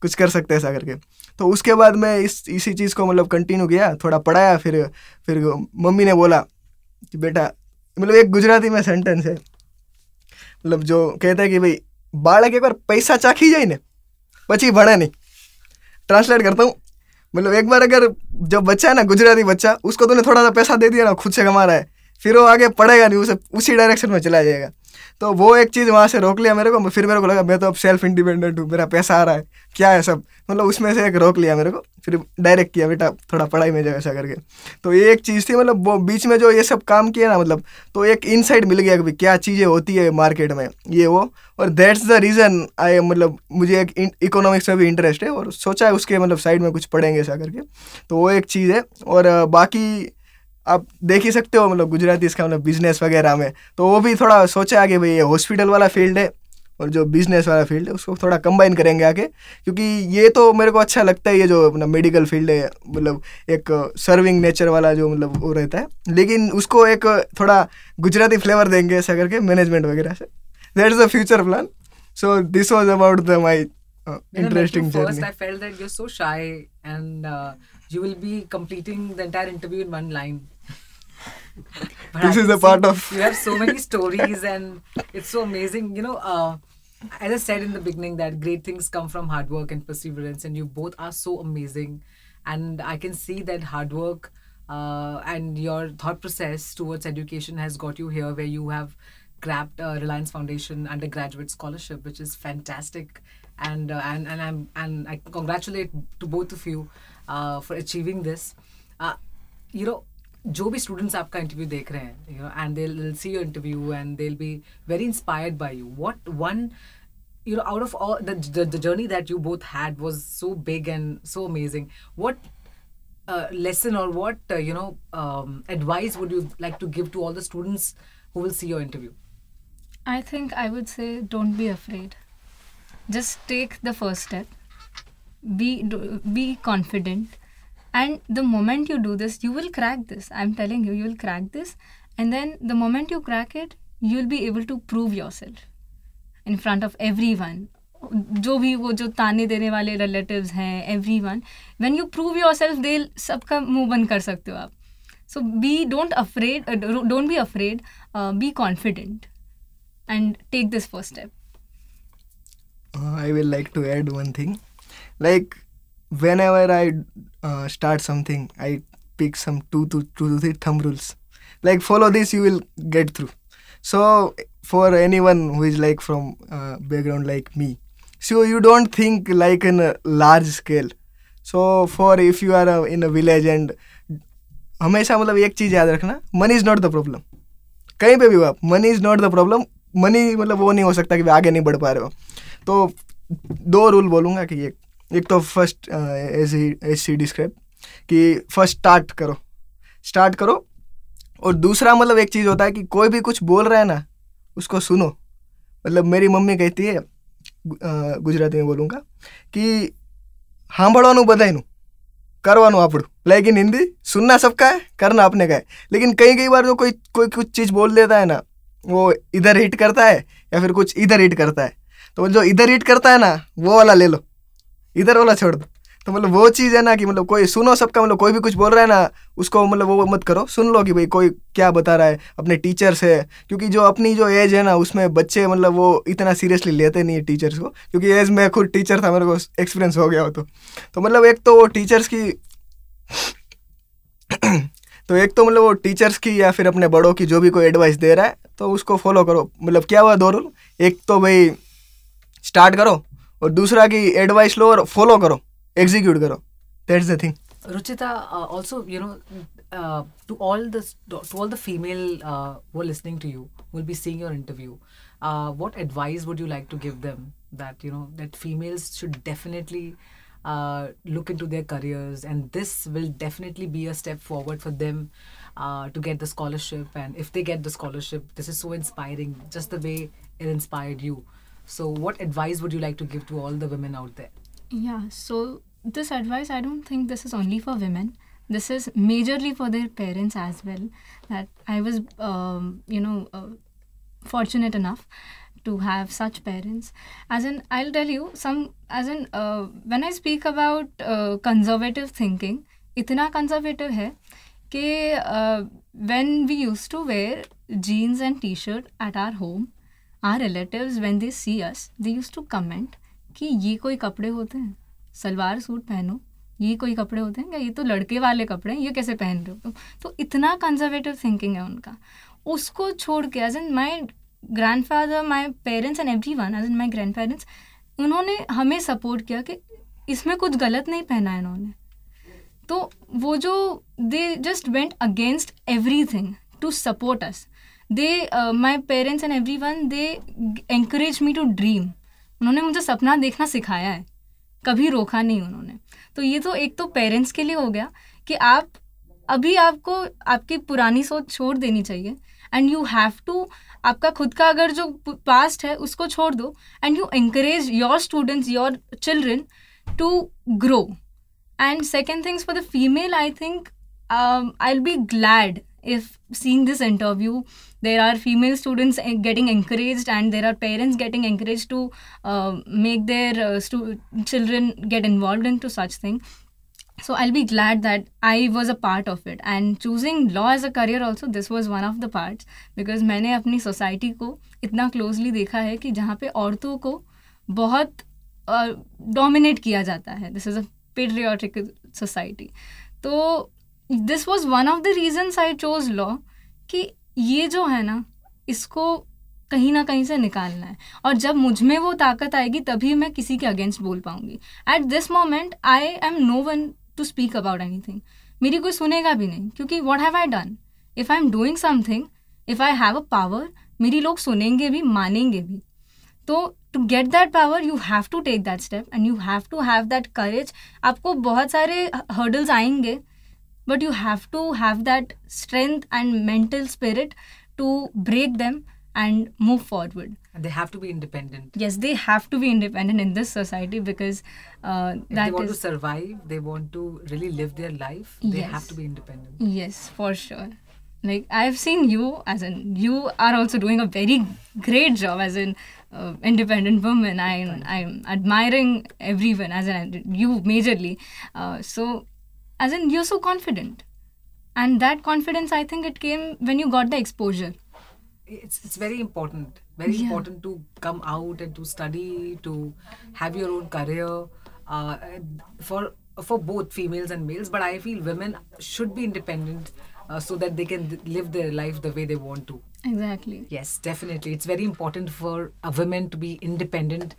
कुछ कर सकते ऐसा करके तो उसके बाद मैं इस इसी चीज़ को मतलब कंटिन्यू किया थोड़ा पढ़ाया फिर फिर मम्मी ने बोला कि बेटा मतलब एक गुजराती में सेंटेंस है मतलब जो कहते हैं कि भाई बाड़क एक बार पैसा चाखी जाए पची ભણે नहीं ट्रांसलेट करता हूँ मतलब एक बार अगर जो बच्चा है ना गुजराती बच्चा उसको तूने थोड़ा सा पैसा दे दिया ना खुद से कमा रहा है फिर वो आगे पढ़ेगा नहीं उसे उसी डायरेक्शन में चला जाएगा तो वो एक चीज़ वहाँ से रोक लिया मेरे को फिर मेरे को लगा मैं तो अब सेल्फ इंडिपेंडेंट हूँ मेरा पैसा आ रहा है क्या है सब मतलब उसमें से एक रोक लिया मेरे को फिर डायरेक्ट किया बेटा थोड़ा पढ़ाई में जाए ऐसा करके तो ये एक चीज़ थी मतलब वो बीच में जो ये सब काम किया ना मतलब तो एक इनसाइड मिल गया कि क्या चीज़ें होती है मार्केट में ये वो और दैट्स द रीज़न आई मतलब मुझे एक इकोनॉमिक्स में भी इंटरेस्ट है और सोचा है उसके मतलब साइड में कुछ पढ़ेंगे ऐसा करके तो वो एक चीज़ है और बाकी आप देख ही सकते हो मतलब गुजराती इसका मतलब बिजनेस वगैरह में तो वो भी थोड़ा सोचा आगे भाई ये हॉस्पिटल वाला फील्ड है और जो बिजनेस वाला फील्ड है उसको थोड़ा कंबाइन करेंगे आगे क्योंकि ये तो मेरे को अच्छा लगता है ये जो अपना मेडिकल फील्ड है मतलब एक सर्विंग नेचर वाला जो मतलब वो रहता है लेकिन उसको एक थोड़ा गुजराती फ्लेवर देंगे ऐसा करके मैनेजमेंट वगैरह से that is the future plan so this was about the my interesting तो First, I felt that you're so shy and uh, you will be completing the entire interview in one line. but this I is a part of. you have so many stories, and it's so amazing. You know, uh, as I said in the beginning, that great things come from hard work and perseverance, and you both are so amazing. And I can see that hard work uh, and your thought process towards education has got you here, where you have grabbed a uh, Reliance Foundation undergraduate scholarship, which is fantastic. And uh, and and I'm and I congratulate to both of you uh, for achieving this. Uh, you know, जो भी students आपका interview देख रहे हैं you know and they see your interview and they be very inspired by you what one you know out of all the, the, journey that you both had was so big and so amazing what uh, lesson or what uh, you know um, advice would you like to give to all the students who will see your interview i think i would say don't be afraid just take the first step be be confident and the moment you do this you will crack this i'm telling you you will crack this and then the moment you crack it you'll be able to prove yourself in front of everyone जो भी वो जो ताने देने वाले relatives हैं everyone when you prove yourself they सबका मुंह बंद कर सकते हो आप so be don't afraid don't be afraid be confident and take this first step I will like to add one thing like whenever I start something I pick some two two two two three thumb rules like follow this you will get through so for anyone who is like from background like me so you don't think like in large scale so for if you are in a village and हमेशा मतलब एक चीज़ याद रखना money is not the problem कहीं पर भी हो आप money is not the problem money मतलब वो नहीं हो सकता कि आगे नहीं बढ़ पा रहे हो तो दो रूल बोलूँगा कि एक एक तो फर्स्ट एस सी डिस्क्राइब कि फर्स्ट स्टार्ट करो स्टार्ट करो और दूसरा मतलब एक चीज़ होता है कि कोई भी कुछ बोल रहा है ना उसको सुनो मतलब मेरी मम्मी कहती है ગુજરાતી મેં બોલું કા કે बधाई नू आप આપણું लेकिन हिंदी सुनना सबका है करना अपने का है लेकिन कई कई बार जो कोई कोई कुछ चीज़ बोल देता है ना वो इधर हिट करता है या फिर कुछ इधर हिट करता है तो जो इधर हिट करता है ना वो वाला ले लो इधर वाला छोड़ दो तो मतलब वो चीज़ है ना कि मतलब कोई सुनो सबका मतलब कोई भी कुछ बोल रहा है ना उसको मतलब वो मत करो सुन लो कि भाई कोई क्या बता रहा है अपने टीचर से क्योंकि जो अपनी जो एज है ना उसमें बच्चे मतलब वो इतना सीरियसली लेते नहीं है टीचर्स को क्योंकि एज मैं खुद टीचर था मेरे को एक्सपीरियंस हो गया हो तो, तो मतलब एक तो वो टीचर्स की तो एक तो मतलब वो टीचर्स की या फिर अपने बड़ों की जो भी कोई एडवाइस दे रहा है तो उसको फॉलो करो मतलब क्या हुआ दो रूल एक तो भाई स्टार्ट करो और दूसरा कि follow, लो और फॉलो करो एग्जीक्यूट करो that's the thing Ruchita also you know to all the to all the female who listening to you will be seeing what advice would you like to give them that you know that females should definitely uh, look into their careers and this will definitely be a step forward for them uh, to get the scholarship and if they get the scholarship this is so inspiring just the way it inspired you so, what advice would you like to give to all the women out there? Yeah, so this advice, I don't think this is only for women. This is majorly for their parents as well. That I was, um, you know, uh, fortunate enough to have such parents. As in, I'll tell you some. As in, uh, when I speak about uh, conservative thinking, itina conservative है कि uh, when we used to wear jeans and t-shirt at our home our relative when they see us they use to comment कि ये कोई कपड़े होते हैं salwar suit पहनो ये कोई कपड़े होते हैं क्या ये तो लड़के वाले कपड़े हैं ये कैसे पहन रहे हो तुम तो इतना कंजर्वेटिव थिंकिंग है उनका उसको छोड़ के as an my grand grandfather my parents and everyone as an my grandparents उन्होंने हमें सपोर्ट किया कि इसमें कुछ गलत नहीं पहना है इन्होंने तो वो जो they just went against everything to support us they my parents and everyone they encourage me to dream उन्होंने मुझे सपना देखना सिखाया है कभी रोका नहीं उन्होंने तो ये तो एक तो पेरेंट्स के लिए हो गया कि आप अभी आपको आपकी पुरानी सोच छोड़ देनी चाहिए एंड यू हैव टू आपका खुद का अगर जो पास्ट है उसको छोड़ दो and you encourage your students your children to grow and second things for the female I think I will be glad if seeing this interview there are female students getting encouraged and there are parents getting encouraged to uh, make their uh, stu- children get involved into such thing so i'll be glad that i was a part of it and choosing law as a career also this was one of the parts because maine apni society ko itna closely dekha hai ki jahan pe aurton ko bahut dominate uh, किया जाता है this is a patriotic society तो this was one of the reasons I chose law कि ये जो है ना इसको कहीं ना कहीं से निकालना है और जब मुझ में वो ताकत आएगी तभी मैं किसी के अगेंस्ट बोल पाऊंगी at this moment I am no one to speak about anything मेरी कोई सुनेगा भी नहीं क्योंकि what have I done if I am doing something if I have a power मेरी लोग सुनेंगे भी मानेंगे भी तो to get that power you have to take that step and you have to have that courage आपको बहुत सारे हर्डल्स आएंगे but you have to have that strength and mental spirit to break them and move forward. And they have to be independent. Yes, they have to be independent in this society because uh, they want is, to survive. They want to really live their life. They yes. have to be independent. Yes, for sure. Like I've seen you, as in you are also doing a very great job as an uh, independent woman. I'm I'm admiring everyone as in you majorly. Uh, so as in you're so confident and that confidence i think it came when you got the exposure it's it's very important very yeah. important to come out and to study to have your own career uh, for for both females and males but i feel women should be independent uh, so that they can live their life the way they want to exactly yes definitely it's very important for a woman to be independent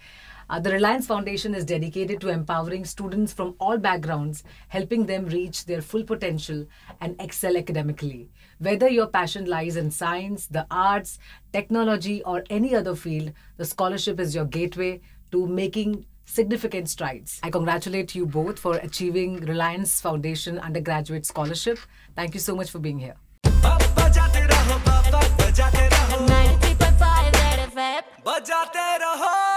uh, the Reliance Foundation is dedicated to empowering students from all backgrounds, helping them reach their full potential and excel academically. Whether your passion lies in science, the arts, technology, or any other field, the scholarship is your gateway to making significant strides. I congratulate you both for achieving Reliance Foundation undergraduate scholarship. Thank you so much for being here. बजाते रहो